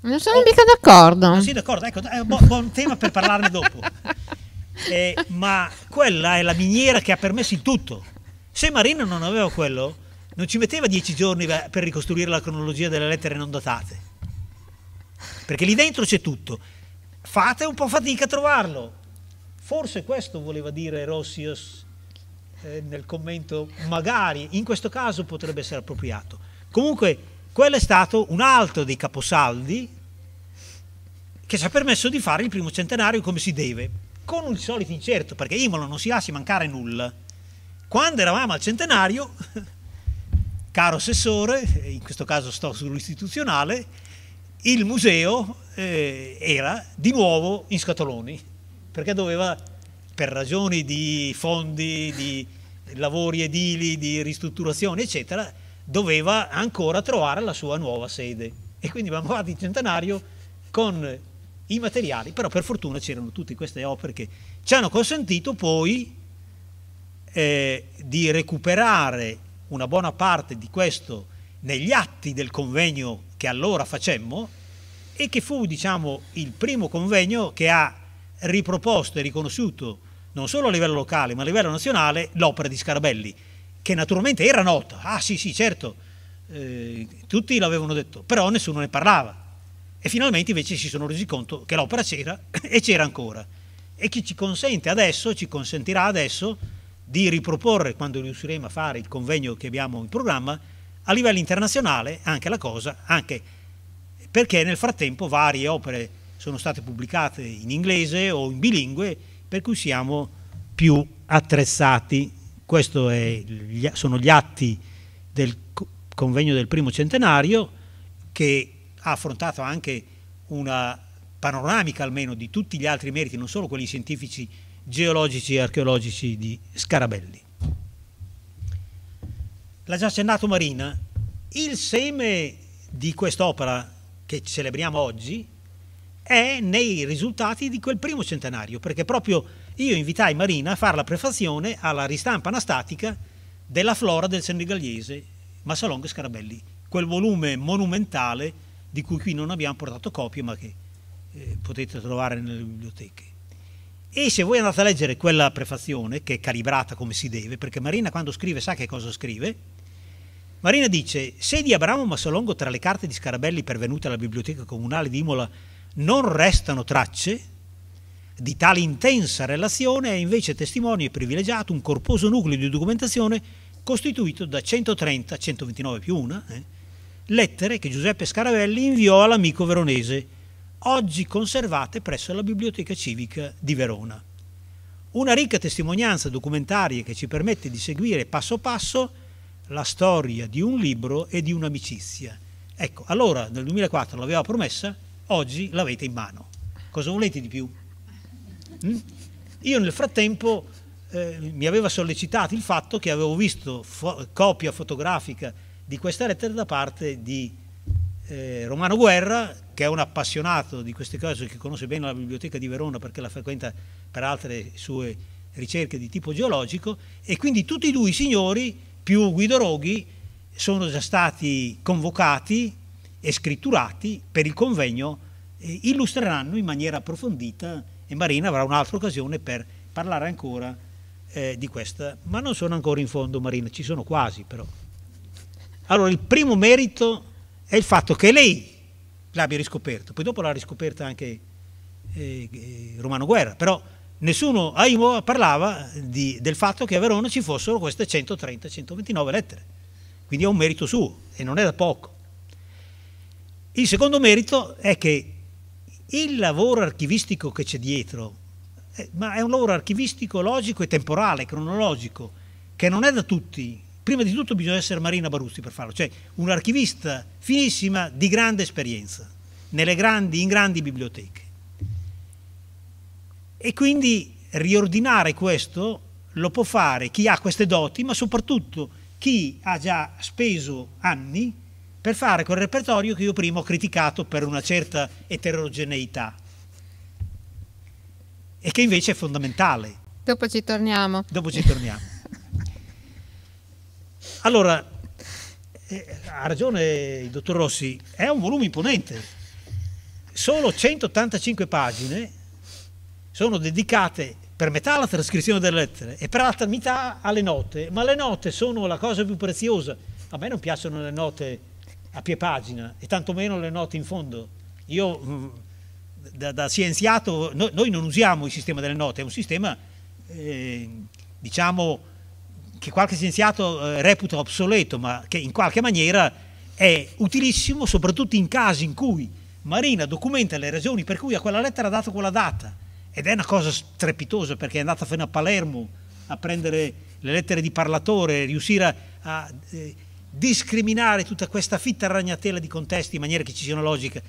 Non sono oh, mica d'accordo. Non sei d'accordo, ecco, è un bu buon tema per parlarne dopo. Eh, ma quella è la miniera che ha permesso il tutto. Se Marina non aveva quello, non ci metteva dieci giorni per ricostruire la cronologia delle lettere non datate. Perché lì dentro c'è tutto. Fate un po' fatica a trovarlo. Forse questo voleva dire Rossius eh, nel commento magari in questo caso potrebbe essere appropriato. Comunque quello è stato un altro dei caposaldi che ci ha permesso di fare il primo centenario come si deve, con un solito incerto, perché Imola non si lascia mancare nulla. Quando eravamo al centenario, caro assessore, in questo caso sto sull'istituzionale, il museo eh, era di nuovo in scatoloni, perché doveva per ragioni di fondi, di lavori edili, di ristrutturazione, eccetera, doveva ancora trovare la sua nuova sede. E quindi abbiamo fatto il centenario con i materiali, però per fortuna c'erano tutte queste opere che ci hanno consentito poi eh, di recuperare una buona parte di questo negli atti del convegno che allora facemmo e che fu diciamo, il primo convegno che ha riproposto e riconosciuto non solo a livello locale ma a livello nazionale l'opera di Scarabelli, che naturalmente era nota, ah sì sì certo, eh, tutti l'avevano detto, però nessuno ne parlava e finalmente invece si sono resi conto che l'opera c'era e c'era ancora e che ci consente adesso, ci consentirà adesso di riproporre quando riusciremo a fare il convegno che abbiamo in programma a livello internazionale anche la cosa, anche perché nel frattempo varie opere sono state pubblicate in inglese o in bilingue per cui siamo più attrezzati. Questi sono gli atti del convegno del primo centenario che ha affrontato anche una panoramica almeno di tutti gli altri meriti, non solo quelli scientifici, geologici e archeologici di Scarabelli. L'ha già accennato Marina, il seme di quest'opera che celebriamo oggi è nei risultati di quel primo centenario, perché proprio io invitai Marina a fare la prefazione alla ristampa anastatica della flora del Massalongo e Scarabelli, quel volume monumentale di cui qui non abbiamo portato copie ma che eh, potete trovare nelle biblioteche. E se voi andate a leggere quella prefazione, che è calibrata come si deve, perché Marina quando scrive sa che cosa scrive, Marina dice, se di Abramo Massalongo tra le carte di Scarabelli pervenute alla biblioteca comunale di Imola non restano tracce di tale intensa relazione è invece testimonio e privilegiato un corposo nucleo di documentazione costituito da 130, 129 più una, eh, lettere che Giuseppe Scaravelli inviò all'amico veronese, oggi conservate presso la Biblioteca Civica di Verona. Una ricca testimonianza documentaria che ci permette di seguire passo passo la storia di un libro e di un'amicizia. Ecco, allora nel 2004 l'aveva promessa, oggi l'avete in mano. Cosa volete di più? Mm? Io nel frattempo eh, mi aveva sollecitato il fatto che avevo visto fo copia fotografica di questa lettera da parte di eh, Romano Guerra, che è un appassionato di queste cose, che conosce bene la biblioteca di Verona perché la frequenta per altre sue ricerche di tipo geologico, e quindi tutti e due i signori, più Guido Roghi, sono già stati convocati e scritturati per il convegno eh, illustreranno in maniera approfondita e Marina avrà un'altra occasione per parlare ancora eh, di questa, ma non sono ancora in fondo Marina, ci sono quasi però. Allora il primo merito è il fatto che lei l'abbia riscoperto, poi dopo l'ha riscoperta anche eh, eh Romano Guerra, però nessuno ahimò, parlava di, del fatto che a Verona ci fossero queste 130-129 lettere, quindi è un merito suo e non è da poco. Il secondo merito è che il lavoro archivistico che c'è dietro, eh, ma è un lavoro archivistico logico e temporale, cronologico, che non è da tutti. Prima di tutto bisogna essere Marina Baruzzi per farlo, cioè un archivista finissima di grande esperienza, grandi, in grandi biblioteche. E quindi riordinare questo lo può fare chi ha queste doti, ma soprattutto chi ha già speso anni per fare quel repertorio che io prima ho criticato per una certa eterogeneità e che invece è fondamentale. Dopo ci torniamo. Dopo ci torniamo. allora, eh, ha ragione il dottor Rossi, è un volume imponente. Solo 185 pagine sono dedicate per metà alla trascrizione delle lettere e per l'altra metà alle note, ma le note sono la cosa più preziosa. A me non piacciono le note a pie pagina e tantomeno le note in fondo. Io mm, da, da scienziato, no, noi non usiamo il sistema delle note, è un sistema eh, diciamo che qualche scienziato eh, reputa obsoleto, ma che in qualche maniera è utilissimo soprattutto in casi in cui Marina documenta le ragioni per cui a quella lettera ha dato quella data. Ed è una cosa strepitosa perché è andata fino a Palermo a prendere le lettere di parlatore, riuscire a, eh, discriminare tutta questa fitta ragnatela di contesti in maniera che ci sia una logica.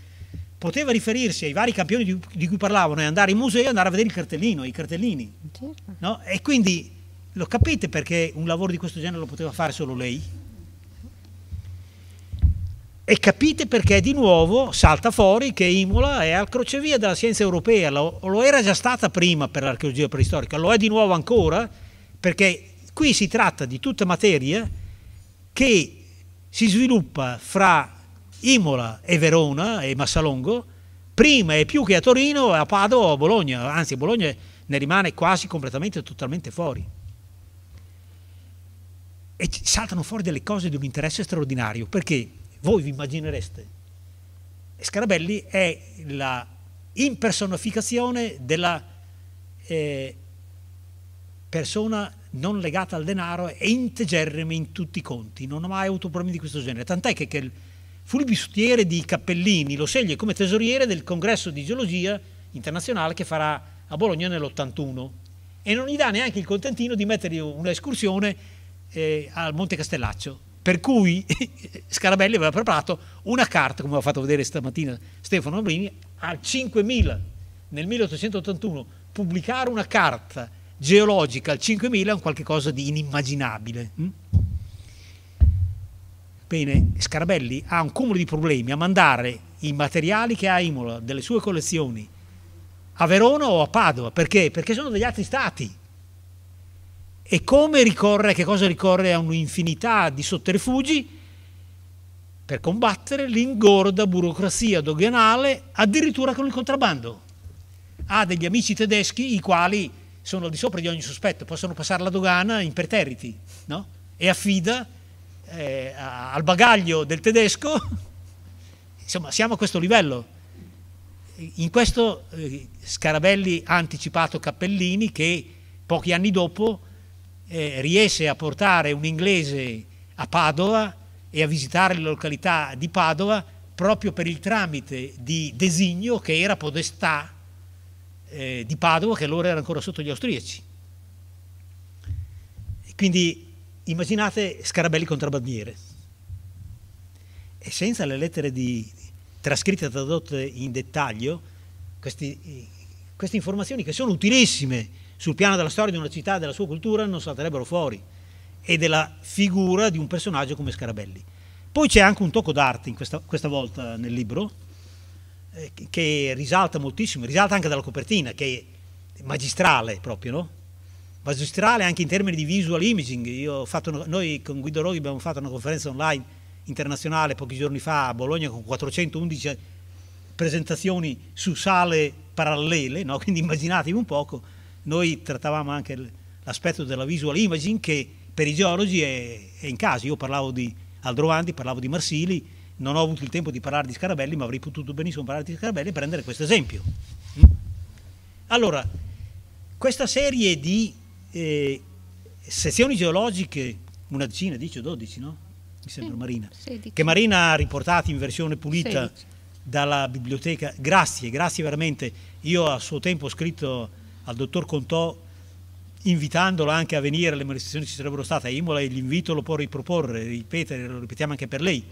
Poteva riferirsi ai vari campioni di, cui parlavano e andare in museo e andare a vedere il cartellino, i cartellini. Certo. No? E quindi lo capite perché un lavoro di questo genere lo poteva fare solo lei? E capite perché di nuovo salta fuori che Imola è al crocevia della scienza europea, lo, lo era già stata prima per l'archeologia preistorica, lo è di nuovo ancora perché qui si tratta di tutta materia che si sviluppa fra Imola e Verona e Massalongo, prima e più che a Torino, a Padova o a Bologna, anzi Bologna ne rimane quasi completamente totalmente fuori. E saltano fuori delle cose di un interesse straordinario, perché voi vi immaginereste, Scarabelli è la impersonificazione della eh, persona non legata al denaro è integerrima in tutti i conti. Non ho mai avuto problemi di questo genere. Tant'è che, che il bistiere di Cappellini, lo sceglie come tesoriere del congresso di geologia internazionale che farà a Bologna nell'81 e non gli dà neanche il contentino di mettergli un'escursione eh, al Monte Castellaccio. Per cui Scarabelli aveva preparato una carta, come ha fatto vedere stamattina Stefano Abrini, a 5.000 nel 1881 pubblicare una carta geologica al 5000 è un qualcosa di inimmaginabile. Hm? Bene, Scarabelli ha un cumulo di problemi a mandare i materiali che ha Imola, delle sue collezioni, a Verona o a Padova. Perché? Perché sono degli altri stati. E come ricorre, che cosa ricorre a un'infinità di sotterfugi per combattere l'ingorda burocrazia doganale addirittura con il contrabbando. Ha degli amici tedeschi i quali sono al di sopra di ogni sospetto, possono passare la dogana imperterriti, no? E affida eh, al bagaglio del tedesco, insomma, siamo a questo livello. In questo eh, Scarabelli ha anticipato Cappellini che pochi anni dopo eh, riesce a portare un inglese a Padova e a visitare le località di Padova proprio per il tramite di Designo che era podestà eh, di Padova che allora era ancora sotto gli austriaci. Quindi immaginate Scarabelli contrabbandiere. E senza le lettere di, trascritte e tradotte in dettaglio, questi, queste informazioni che sono utilissime sul piano della storia di una città e della sua cultura non salterebbero fuori e della figura di un personaggio come Scarabelli. Poi c'è anche un tocco d'arte questa, questa volta nel libro, eh, che risalta moltissimo, risalta anche dalla copertina, che è magistrale proprio, no? Magistrale anche in termini di visual imaging. Io Una, noi con Guido Roghi abbiamo fatto una conferenza online internazionale pochi giorni fa a Bologna con 411 presentazioni su sale parallele, no? quindi immaginatevi un poco, noi trattavamo anche l'aspetto della visual imaging che per i geologi è, è in caso, io parlavo di Aldrovandi, parlavo di Marsili, non ho avuto il tempo di parlare di Scarabelli, ma avrei potuto benissimo parlare di Scarabelli e prendere questo esempio. Mm? Allora, questa serie di eh, sezioni geologiche, una decina, 10 o 12, no? Mi sembra Marina, 16. che Marina ha riportato in versione pulita 16. dalla biblioteca. Grazie, grazie veramente. Io a suo tempo ho scritto al dottor Contò invitandolo anche a venire alle manifestazioni che ci sarebbero state a Imola e l'invito lo può riproporre, ripetere, lo ripetiamo anche per lei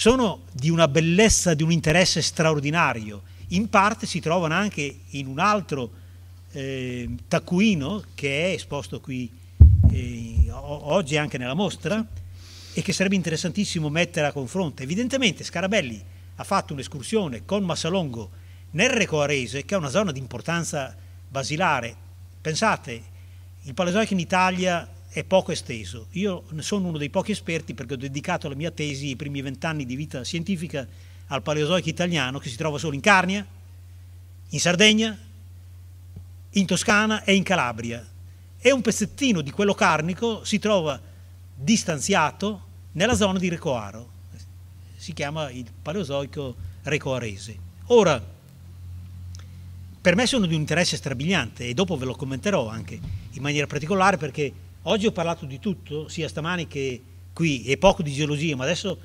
sono di una bellezza, di un interesse straordinario. In parte si trovano anche in un altro eh, taccuino che è esposto qui eh, oggi anche nella mostra e che sarebbe interessantissimo mettere a confronto. Evidentemente Scarabelli ha fatto un'escursione con Massalongo nel Recoarese, che è una zona di importanza basilare. Pensate, il Paleozoico in Italia è poco esteso. Io sono uno dei pochi esperti perché ho dedicato la mia tesi, i primi vent'anni di vita scientifica, al paleozoico italiano che si trova solo in Carnia, in Sardegna, in Toscana e in Calabria. E un pezzettino di quello carnico si trova distanziato nella zona di Recoaro. Si chiama il paleozoico recoarese. Ora, per me sono di un interesse strabiliante e dopo ve lo commenterò anche in maniera particolare perché Oggi ho parlato di tutto, sia stamani che qui, e poco di geologia, ma adesso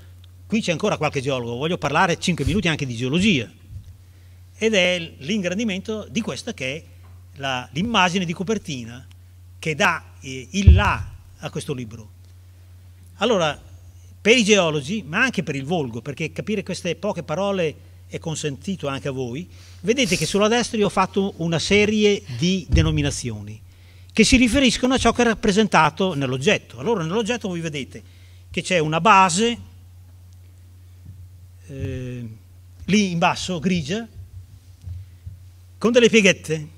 qui c'è ancora qualche geologo, voglio parlare 5 minuti anche di geologia. Ed è l'ingrandimento di questa che è l'immagine di copertina che dà eh, il là a questo libro. Allora, per i geologi, ma anche per il volgo, perché capire queste poche parole è consentito anche a voi, vedete che sulla destra io ho fatto una serie di denominazioni che si riferiscono a ciò che è rappresentato nell'oggetto. Allora nell'oggetto voi vedete che c'è una base, eh, lì in basso, grigia, con delle pieghette.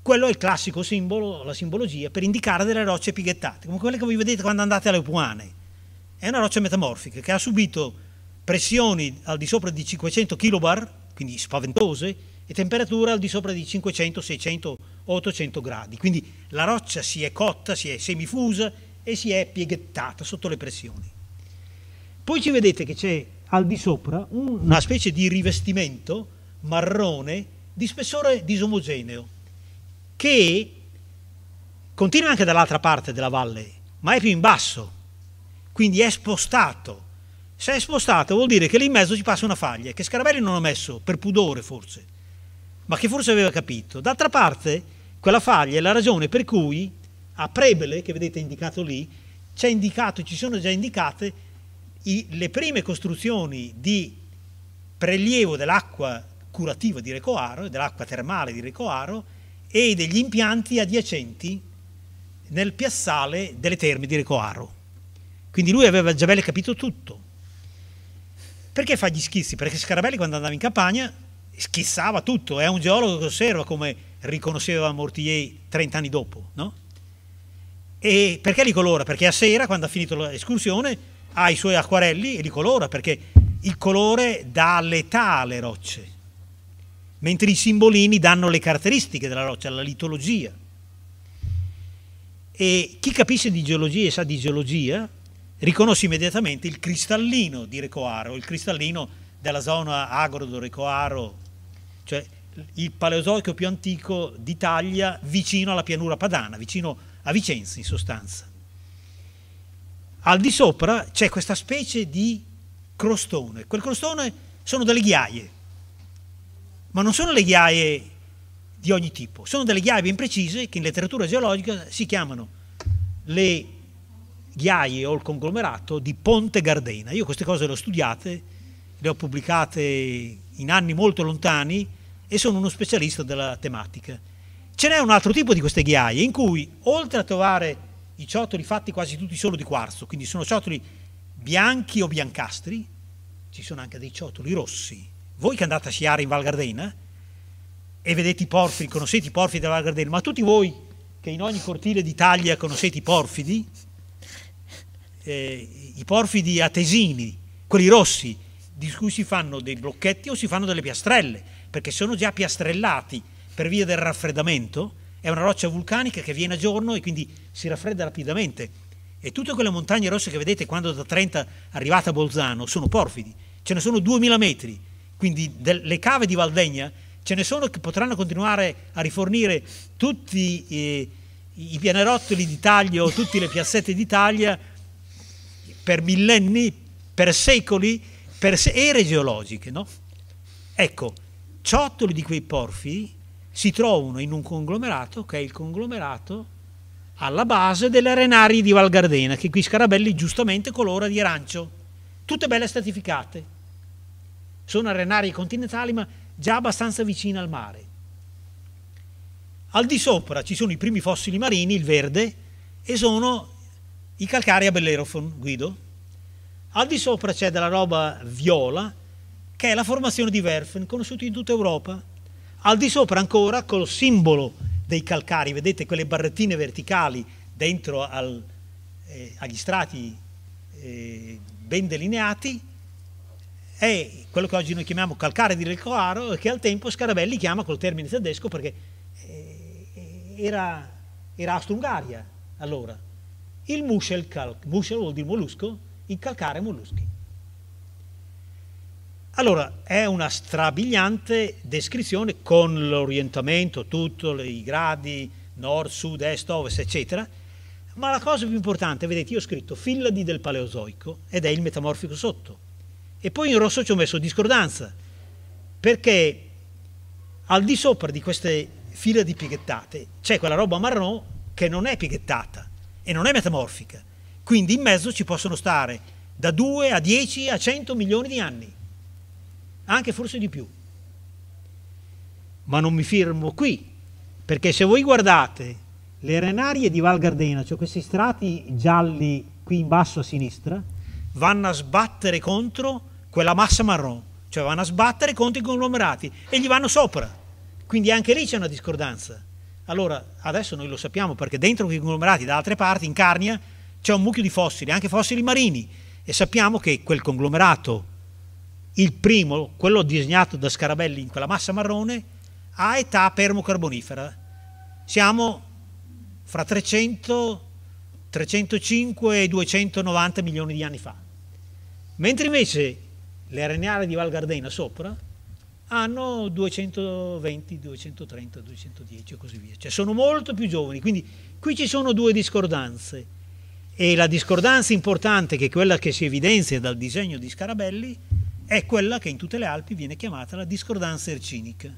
Quello è il classico simbolo, la simbologia, per indicare delle rocce pieghettate, come quelle che voi vedete quando andate alle Puane. È una roccia metamorfica che ha subito pressioni al di sopra di 500 kilobar, quindi spaventose, e temperature al di sopra di 500-600 kilobar 800 gradi. Quindi la roccia si è cotta, si è semifusa e si è pieghettata sotto le pressioni. Poi ci vedete che c'è al di sopra una specie di rivestimento marrone di spessore disomogeneo che continua anche dall'altra parte della valle, ma è più in basso, quindi è spostato. Se è spostato vuol dire che lì in mezzo ci passa una faglia, che Scarabelli non ha messo, per pudore forse, ma che forse aveva capito. D'altra parte quella faglia è la ragione per cui a Prebele, che vedete indicato lì, indicato, ci sono già indicate i, le prime costruzioni di prelievo dell'acqua curativa di Recoaro, dell'acqua termale di Recoaro e degli impianti adiacenti nel piazzale delle terme di Recoaro. Quindi lui aveva già bene capito tutto. Perché fa gli schizzi? Perché Scarabelli quando andava in campagna schizzava tutto, è un geologo che osserva come riconosceva Mortier 30 anni dopo, no? E perché li colora? Perché a sera, quando ha finito l'escursione, ha i suoi acquarelli e li colora, perché il colore dà l'età alle rocce, mentre i simbolini danno le caratteristiche della roccia, la litologia. E chi capisce di geologia e sa di geologia riconosce immediatamente il cristallino di Recoaro, il cristallino della zona agro do Recoaro, cioè il paleozoico più antico d'Italia vicino alla pianura padana, vicino a Vicenza in sostanza. Al di sopra c'è questa specie di crostone. Quel crostone sono delle ghiaie, ma non sono le ghiaie di ogni tipo, sono delle ghiaie ben precise che in letteratura geologica si chiamano le ghiaie o il conglomerato di Ponte Gardena. Io queste cose le ho studiate, le ho pubblicate in anni molto lontani e sono uno specialista della tematica. Ce n'è un altro tipo di queste ghiaie in cui oltre a trovare i ciotoli fatti quasi tutti solo di quarzo, quindi sono ciotoli bianchi o biancastri, ci sono anche dei ciotoli rossi. Voi che andate a sciare in Val Gardena e vedete i porfidi, conoscete i porfidi della Val Gardena, ma tutti voi che in ogni cortile d'Italia conoscete i porfidi, eh, i porfidi a tesini, quelli rossi, di cui si fanno dei blocchetti o si fanno delle piastrelle perché sono già piastrellati per via del raffreddamento, è una roccia vulcanica che viene a giorno e quindi si raffredda rapidamente. E tutte quelle montagne rosse che vedete quando da Trenta arrivate a Bolzano sono porfidi, ce ne sono 2000 metri, quindi le cave di Valdegna ce ne sono che potranno continuare a rifornire tutti eh, i pianerottoli d'Italia o tutte le piazzette d'Italia per millenni, per secoli, per ere geologiche. No? Ecco, ciottoli di quei porfidi si trovano in un conglomerato che è il conglomerato alla base delle arenarie di Val Gardena, che qui Scarabelli giustamente colora di arancio, tutte belle stratificate. Sono arenarie continentali ma già abbastanza vicine al mare. Al di sopra ci sono i primi fossili marini, il verde, e sono i calcari a Bellerophon, Guido. Al di sopra c'è della roba viola, che è la formazione di Werfen, conosciuta in tutta Europa. Al di sopra ancora col simbolo dei calcari, vedete quelle barrettine verticali dentro al, eh, agli strati eh, ben delineati, è quello che oggi noi chiamiamo calcare di Recoaro e che al tempo Scarabelli chiama col termine tedesco perché eh, era, era Austro-Ungheria allora. Il muschelkalk, muschel vuol dire mollusco, il calcare molluschi. Allora, è una strabiliante descrizione con l'orientamento, tutto, i gradi, nord, sud, est, ovest, eccetera. Ma la cosa più importante, vedete, io ho scritto Filladi del Paleozoico ed è il metamorfico sotto. E poi in rosso ci ho messo discordanza, perché al di sopra di queste file di pighettate c'è quella roba marrone che non è pighettata e non è metamorfica. Quindi in mezzo ci possono stare da 2 a 10 a 100 milioni di anni anche forse di più. Ma non mi fermo qui, perché se voi guardate le arenarie di Val Gardena, cioè questi strati gialli qui in basso a sinistra, vanno a sbattere contro quella massa marrone, cioè vanno a sbattere contro i conglomerati e gli vanno sopra. Quindi anche lì c'è una discordanza. Allora, adesso noi lo sappiamo perché dentro i conglomerati, da altre parti, in Carnia, c'è un mucchio di fossili, anche fossili marini, e sappiamo che quel conglomerato il primo, quello disegnato da Scarabelli in quella massa marrone, ha età permocarbonifera. Siamo fra 300, 305 e 290 milioni di anni fa. Mentre invece le arenali di Val Gardena sopra hanno 220, 230, 210 e così via. Cioè sono molto più giovani, quindi qui ci sono due discordanze e la discordanza importante che è quella che si evidenzia dal disegno di Scarabelli è quella che in tutte le Alpi viene chiamata la discordanza ercinica,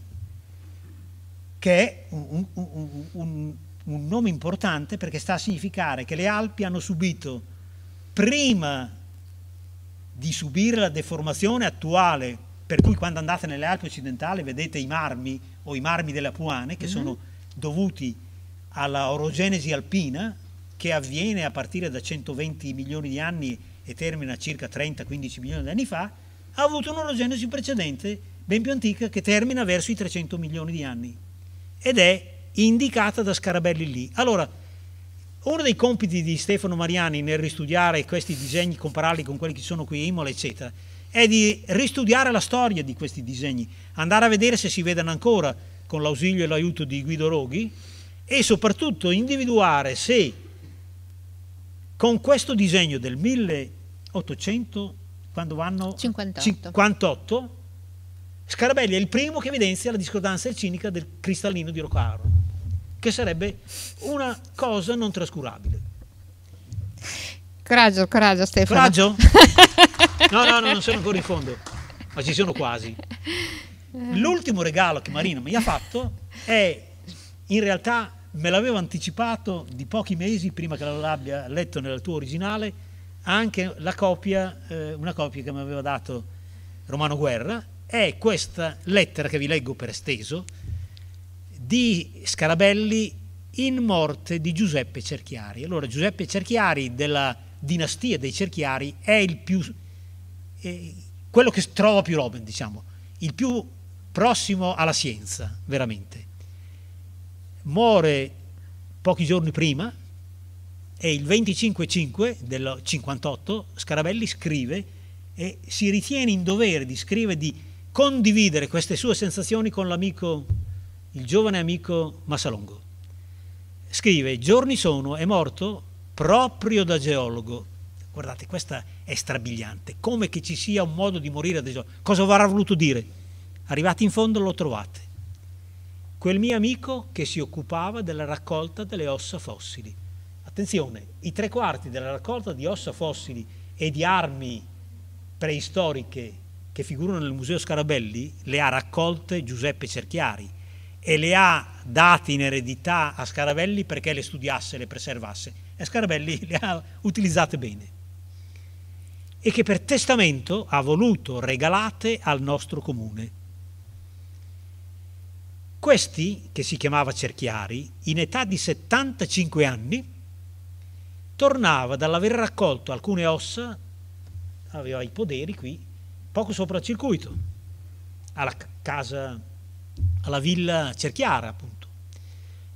che è un, un, un, un nome importante perché sta a significare che le Alpi hanno subito prima di subire la deformazione attuale, per cui quando andate nelle Alpi occidentali vedete i marmi o i marmi delle Puane che mm -hmm. sono dovuti alla orogenesi alpina che avviene a partire da 120 milioni di anni e termina circa 30-15 milioni di anni fa, ha avuto un'orogenesi precedente ben più antica che termina verso i 300 milioni di anni ed è indicata da Scarabelli lì. Allora, uno dei compiti di Stefano Mariani nel ristudiare questi disegni, compararli con quelli che sono qui a Imola, eccetera, è di ristudiare la storia di questi disegni, andare a vedere se si vedono ancora con l'ausilio e l'aiuto di Guido Roghi e soprattutto individuare se con questo disegno del 1800 quando vanno 58. 58 Scarabelli è il primo che evidenzia la discordanza cinica del cristallino di Rocaro, che sarebbe una cosa non trascurabile. Coraggio, coraggio Stefano. Coraggio? No, no, no non sono ancora in fondo, ma ci sono quasi. L'ultimo regalo che Marina mi ha fatto è, in realtà me l'avevo anticipato di pochi mesi prima che l'abbia letto nella tua originale, anche la copia, eh, una copia che mi aveva dato Romano Guerra, è questa lettera che vi leggo per esteso di Scarabelli in morte di Giuseppe Cerchiari. Allora Giuseppe Cerchiari della dinastia dei Cerchiari è il più, eh, quello che trova più Robin, diciamo, il più prossimo alla scienza, veramente. Muore pochi giorni prima, e il 25-5 del 58 Scarabelli scrive e si ritiene in dovere di scrivere di condividere queste sue sensazioni con l'amico, il giovane amico Massalongo. Scrive, giorni sono, è morto proprio da geologo. Guardate, questa è strabiliante, come che ci sia un modo di morire da geologo. Cosa avrà voluto dire? Arrivati in fondo lo trovate. Quel mio amico che si occupava della raccolta delle ossa fossili Attenzione, i tre quarti della raccolta di ossa fossili e di armi preistoriche che figurano nel Museo Scarabelli le ha raccolte Giuseppe Cerchiari e le ha date in eredità a Scarabelli perché le studiasse, le preservasse. E Scarabelli le ha utilizzate bene. E che per testamento ha voluto regalate al nostro comune. Questi, che si chiamava Cerchiari, in età di 75 anni, tornava dall'aver raccolto alcune ossa, aveva i poderi qui, poco sopra il circuito, alla casa, alla villa Cerchiara appunto.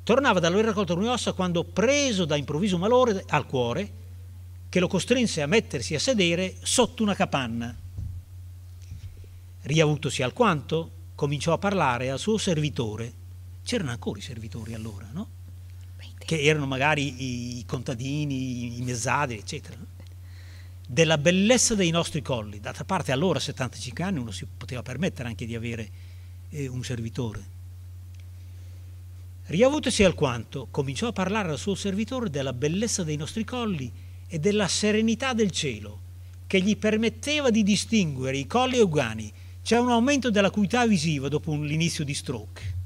Tornava dall'aver raccolto alcune ossa quando preso da improvviso malore al cuore, che lo costrinse a mettersi a sedere sotto una capanna. Riavutosi alquanto, cominciò a parlare al suo servitore. C'erano ancora i servitori allora, no? che erano magari i contadini, i mezzadri, eccetera, della bellezza dei nostri colli. D'altra parte allora, a 75 anni, uno si poteva permettere anche di avere eh, un servitore. Riavutosi alquanto, cominciò a parlare al suo servitore della bellezza dei nostri colli e della serenità del cielo, che gli permetteva di distinguere i colli euguani. C'è un aumento dell'acuità visiva dopo l'inizio di stroke.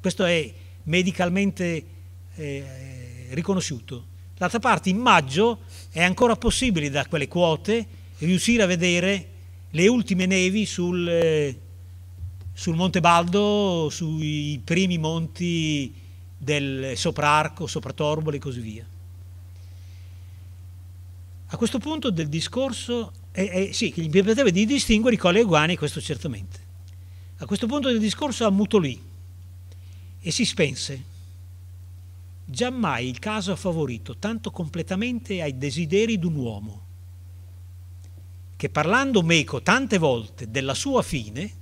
Questo è medicalmente eh, riconosciuto. D'altra parte in maggio è ancora possibile da quelle quote riuscire a vedere le ultime nevi sul, eh, sul Monte Baldo, sui primi monti del Soprarco, Sopratorbole e così via. A questo punto del discorso, eh, eh, sì, che gli permetteva di distinguere i colli guani, questo certamente. A questo punto del discorso ammutolì e si spense giammai il caso ha favorito tanto completamente ai desideri d'un uomo, che parlando meco tante volte della sua fine,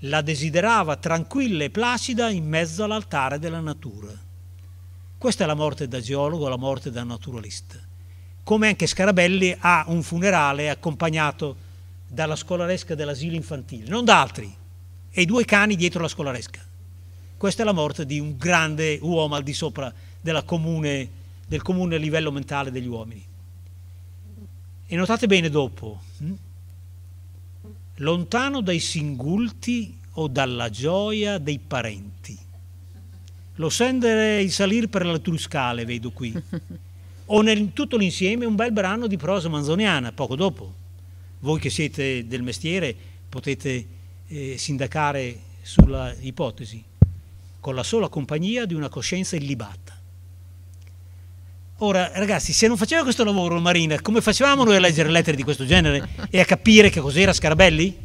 la desiderava tranquilla e placida in mezzo all'altare della natura. Questa è la morte da geologo, la morte da naturalista. Come anche Scarabelli ha un funerale accompagnato dalla scolaresca dell'asilo infantile, non da altri, e i due cani dietro la scolaresca. Questa è la morte di un grande uomo al di sopra comune, del comune livello mentale degli uomini. E notate bene dopo, hm? lontano dai singulti o dalla gioia dei parenti. Lo scendere e salire per le truscale, vedo qui. o nel tutto l'insieme un bel brano di prosa manzoniana, poco dopo. Voi che siete del mestiere potete eh, sindacare sulla ipotesi con la sola compagnia di una coscienza illibata. Ora, ragazzi, se non faceva questo lavoro Marina, come facevamo noi a leggere lettere di questo genere e a capire che cos'era Scarabelli?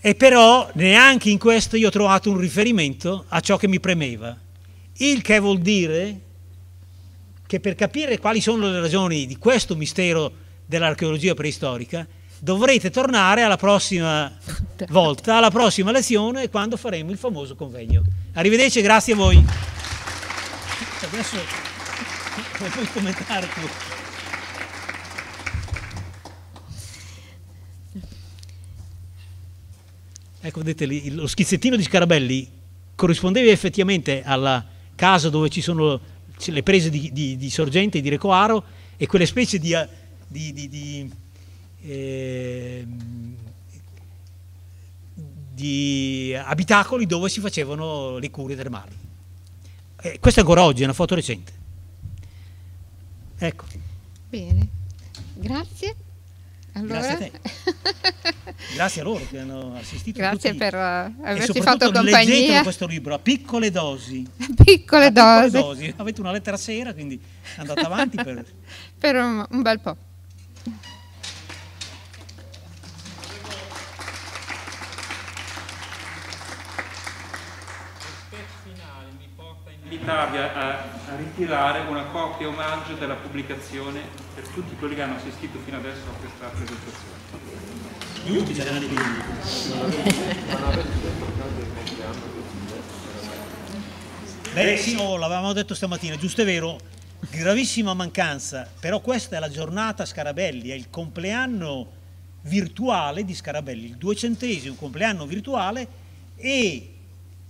E però neanche in questo io ho trovato un riferimento a ciò che mi premeva. Il che vuol dire che per capire quali sono le ragioni di questo mistero dell'archeologia preistorica dovrete tornare alla prossima volta, alla prossima lezione, quando faremo il famoso convegno. Arrivederci, e grazie a voi. Adesso puoi commentare tu. Ecco, vedete lì, lo schizzettino di Scarabelli corrispondeva effettivamente alla casa dove ci sono le prese di, di, di sorgente di Recoaro e quelle specie di, eh, di Ehm, di abitacoli dove si facevano le cure termali. Eh, questa è ancora oggi, è una foto recente. Ecco. Bene, grazie. Allora. Grazie a, te. Grazie a loro che hanno assistito. Grazie per uh, averci fatto compagnia. Leggete questo libro a piccole dosi. Piccole, a dosi. piccole dosi. Avete una lettera sera, quindi andate avanti per, per un, un bel po'. l'Italia a, ritirare una copia omaggio della pubblicazione per tutti quelli che hanno assistito fino adesso a questa presentazione. più. Beh sì, no, l'avevamo detto stamattina, giusto è vero, gravissima mancanza, però questa è la giornata Scarabelli, è il compleanno virtuale di Scarabelli, il duecentesimo compleanno virtuale e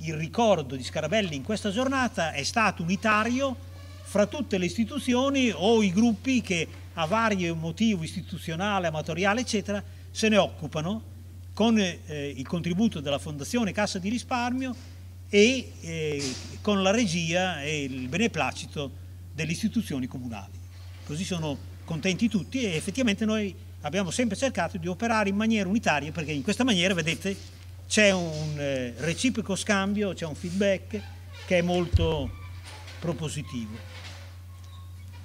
il ricordo di Scarabelli in questa giornata è stato unitario fra tutte le istituzioni o i gruppi che a vario motivo istituzionale, amatoriale, eccetera, se ne occupano con eh, il contributo della Fondazione Cassa di Risparmio e eh, con la regia e il beneplacito delle istituzioni comunali. Così sono contenti tutti e effettivamente noi abbiamo sempre cercato di operare in maniera unitaria perché in questa maniera, vedete, c'è un eh, reciproco scambio, c'è un feedback che è molto propositivo.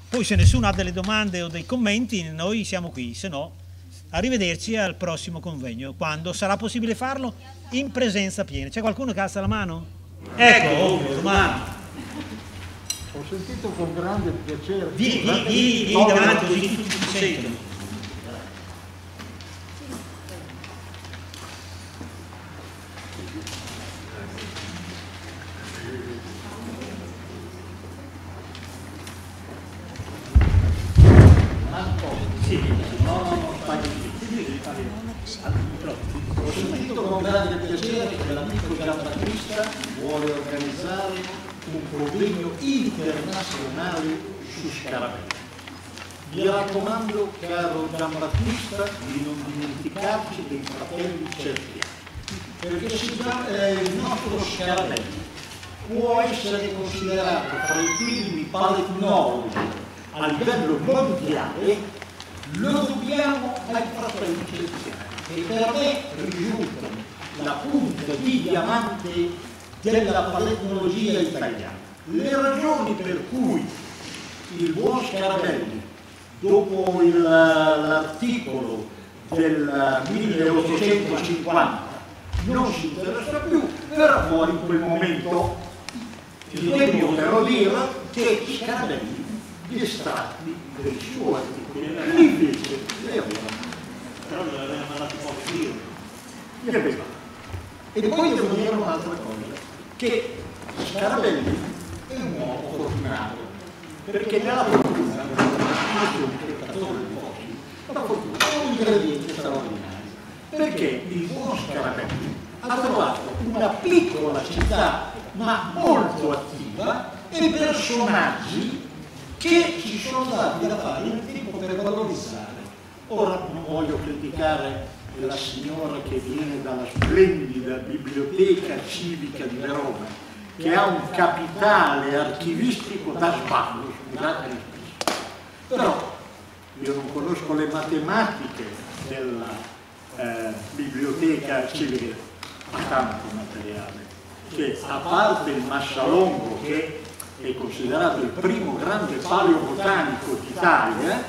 Poi se nessuno ha delle domande o dei commenti, noi siamo qui, se no arrivederci al prossimo convegno, quando sarà possibile farlo in presenza piena. C'è qualcuno che alza la mano? Ecco, ecco oh, oh Ho sentito con grande piacere. Di, di, di, davanti, così tutti ti sentono. la drammatista di non dimenticarci dei fratelli cerchi, perché si tratta eh, il nostro Schiavelli può essere considerato tra i primi paletnologi a livello mondiale, lo dobbiamo ai fratelli cerchiani, che per me risultano la punta di diamante della paletnologia italiana. Le ragioni per cui il buon Scarabelli dopo eh, l'articolo del 1850 eh, non ci interessa più, verrà fuori in quel momento. Il tempo però dirà che Scarabelli gli estratti dei suoi articoli invece li aveva. Però li aveva mandati fuori io. Li aveva. E poi devo dire un'altra cosa, che Scarabelli è un uomo fortunato perché nella fortuna, la fortuna è un ingrediente straordinario, perché il buon Scarabelli ha trovato una piccola città ma molto attiva e personaggi che ci sono dati da fare nel tempo per valorizzare. Ora non voglio criticare la signora che viene dalla splendida biblioteca civica di Verona, che ha un capitale archivistico da sbaglio, privata Però io non conosco le matematiche della eh, biblioteca civile, ma tanto materiale, che a parte il Mascialongo che è considerato il primo grande paleobotanico d'Italia,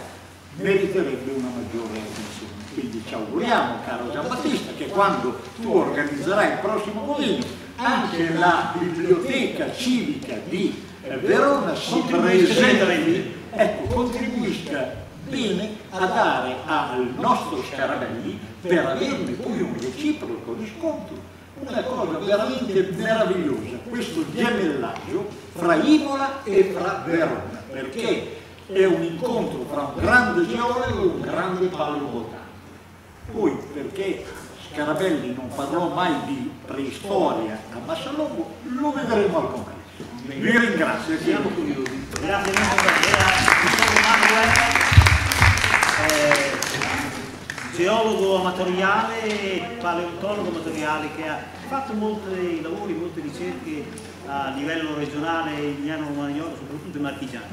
meriterebbe una maggiore attenzione. Quindi ci auguriamo, caro Giambattista, che quando tu organizzerai il prossimo volino anche la biblioteca civica di Verona si presenti, ecco, contribuisca bene a dare al nostro Scarabelli, per averne poi un reciproco riscontro, una cosa veramente meravigliosa, questo gemellaggio fra Imola e fra Verona, perché è un incontro fra un grande geologo e un grande paleobotanico. Poi, perché Scarabelli non parlò mai di preistoria a Massalongo, lo vedremo al congresso. Vi ringrazio. Siamo curiosi. Grazie molto. Manuel, eh, geologo amatoriale, e paleontologo amatoriale che ha fatto molti lavori, molte ricerche a livello regionale in emiliano romagnolo, soprattutto in marchigiano.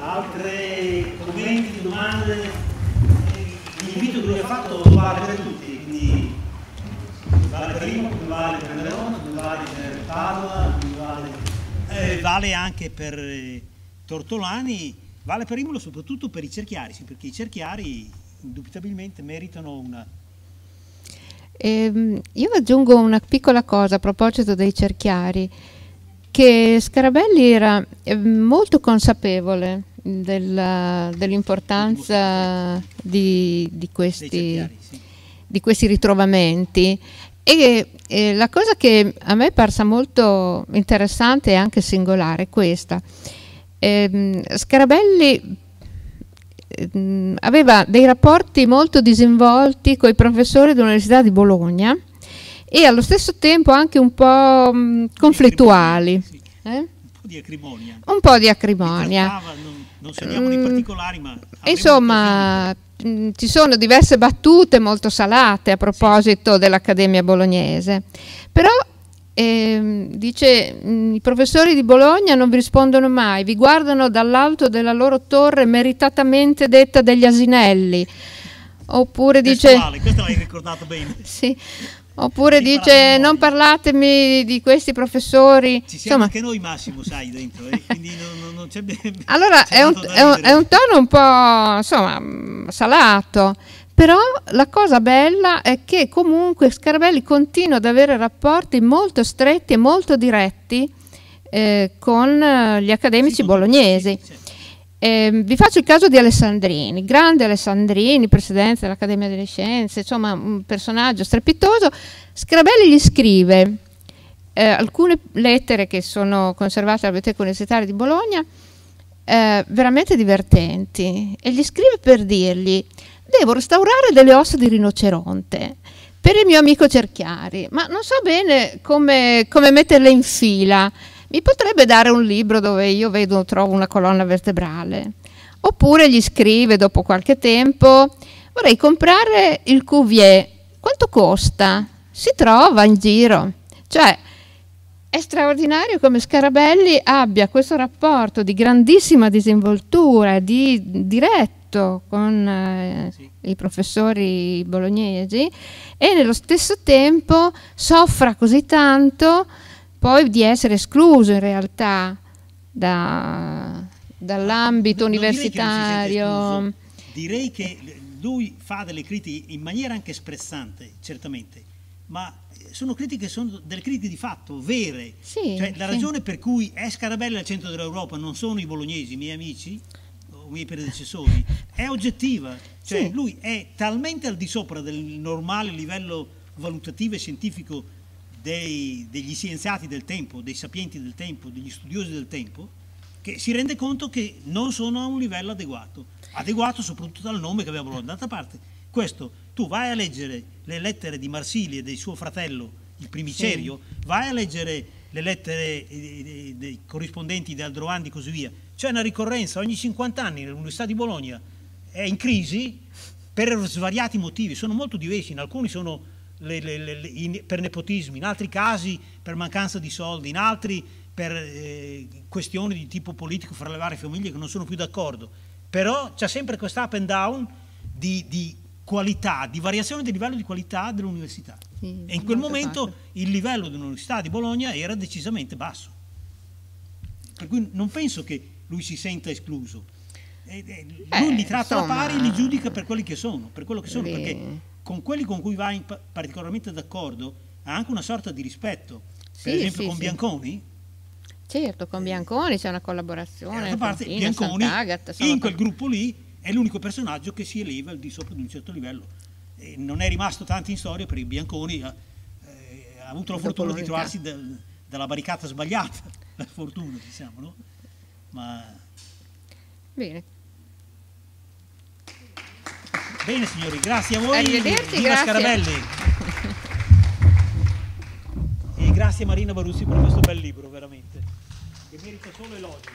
Altre commenti, domande? Eh, l'invito che lui ha fatto vale per tutti, quindi vale Primo, come vale per Calderone, come vale per Padova, come vale... Eh, vale anche per eh, Tortolani, vale per Imola soprattutto per i cerchiari, sì, perché i cerchiari indubitabilmente meritano una... Eh, io aggiungo una piccola cosa a proposito dei cerchiari, che Scarabelli era ehm, molto consapevole dell'importanza di, di, questi... Cerchiari, sì di questi ritrovamenti e, e la cosa che a me è parsa molto interessante e anche singolare è questa. Ehm, Scarabelli ehm, aveva dei rapporti molto disinvolti con i professori dell'Università di Bologna e allo stesso tempo anche un po' mh, mm, conflittuali. Eh? di acrimonia. Un po' di acrimonia. Trattava, non, non, sappiamo mm, i particolari, ma... Insomma, Mm, ci sono diverse battute molto salate a proposito dell'Accademia Bolognese, però eh, dice mm, i professori di Bologna non vi rispondono mai, vi guardano dall'alto della loro torre meritatamente detta degli asinelli. Oppure dice... Questo l'hai ricordato bene. sì. Oppure dice non parlatemi di questi professori. Ci siamo Insomma. anche noi Massimo, sai, dentro. Eh? Quindi non, non c'è allora è un, è, un, è un, tono un po' insomma, mm, salato, però la cosa bella è che comunque Scarabelli continua ad avere rapporti molto stretti e molto diretti eh, con eh, gli accademici sì, bolognesi. Sì, certo. Eh, vi faccio il caso di Alessandrini, grande Alessandrini, presidente dell'Accademia delle Scienze, insomma un personaggio strepitoso. Scrabelli gli scrive eh, alcune lettere che sono conservate alla Biblioteca Universitaria di Bologna, eh, veramente divertenti, e gli scrive per dirgli devo restaurare delle ossa di rinoceronte per il mio amico Cerchiari, ma non so bene come, come metterle in fila mi potrebbe dare un libro dove io vedo, trovo una colonna vertebrale? Oppure gli scrive dopo qualche tempo, vorrei comprare il Cuvier, quanto costa? Si trova in giro. Cioè, è straordinario come Scarabelli abbia questo rapporto di grandissima disinvoltura, di diretto con eh, sì. i professori bolognesi e nello stesso tempo soffra così tanto poi di essere escluso in realtà da, dall'ambito universitario. Non direi che, direi che lui fa delle critiche in maniera anche sprezzante, certamente, ma sono critiche, sono delle critiche di fatto, vere. Sì, cioè, la sì. ragione per cui è Scarabella al centro dell'Europa, non sono i bolognesi, i miei amici, o i miei predecessori, è oggettiva. Cioè, sì. lui è talmente al di sopra del normale livello valutativo e scientifico dei, degli scienziati del tempo, dei sapienti del tempo, degli studiosi del tempo, che si rende conto che non sono a un livello adeguato, adeguato soprattutto dal nome che abbiamo loro. D'altra parte. Questo, tu vai a leggere le lettere di Marsilio e del suo fratello, il primicerio, sì. vai a leggere le lettere eh, eh, dei, corrispondenti di Aldrovandi e così via. C'è una ricorrenza ogni 50 anni l'Università di Bologna è in crisi per svariati motivi, sono molto diversi, in alcuni sono le, le, le, in, per nepotismo, in altri casi per mancanza di soldi, in altri per eh, questioni di tipo politico fra le varie famiglie che non sono più d'accordo. Però c'è sempre questo up and down di, di qualità, di variazione del livello di qualità dell'università. Sì, e in quel momento parte. il livello dell'Università di Bologna era decisamente basso. Per cui non penso che lui si senta escluso. Eh, lui li tratta insomma, a pari e li giudica per quelli che sono, per quello che sono, sì. perché con quelli con cui va in, particolarmente d'accordo ha anche una sorta di rispetto. Sì, per esempio sì, con Bianconi? Certo, con eh. Bianconi c'è una collaborazione. Una certo, parte, Fontina, Bianconi in quel gruppo lì è l'unico personaggio che si eleva al di sopra di un certo livello. E non è rimasto tanto in storia perché Bianconi ha, eh, ha avuto la fortuna di trovarsi da, dalla barricata sbagliata, per fortuna diciamo, no? Ma... Bene, Bene signori, grazie a voi. Arrivederci, Viva grazie. Scarabelli. e grazie Marina Barussi per questo bel libro, veramente, che merita solo elogi.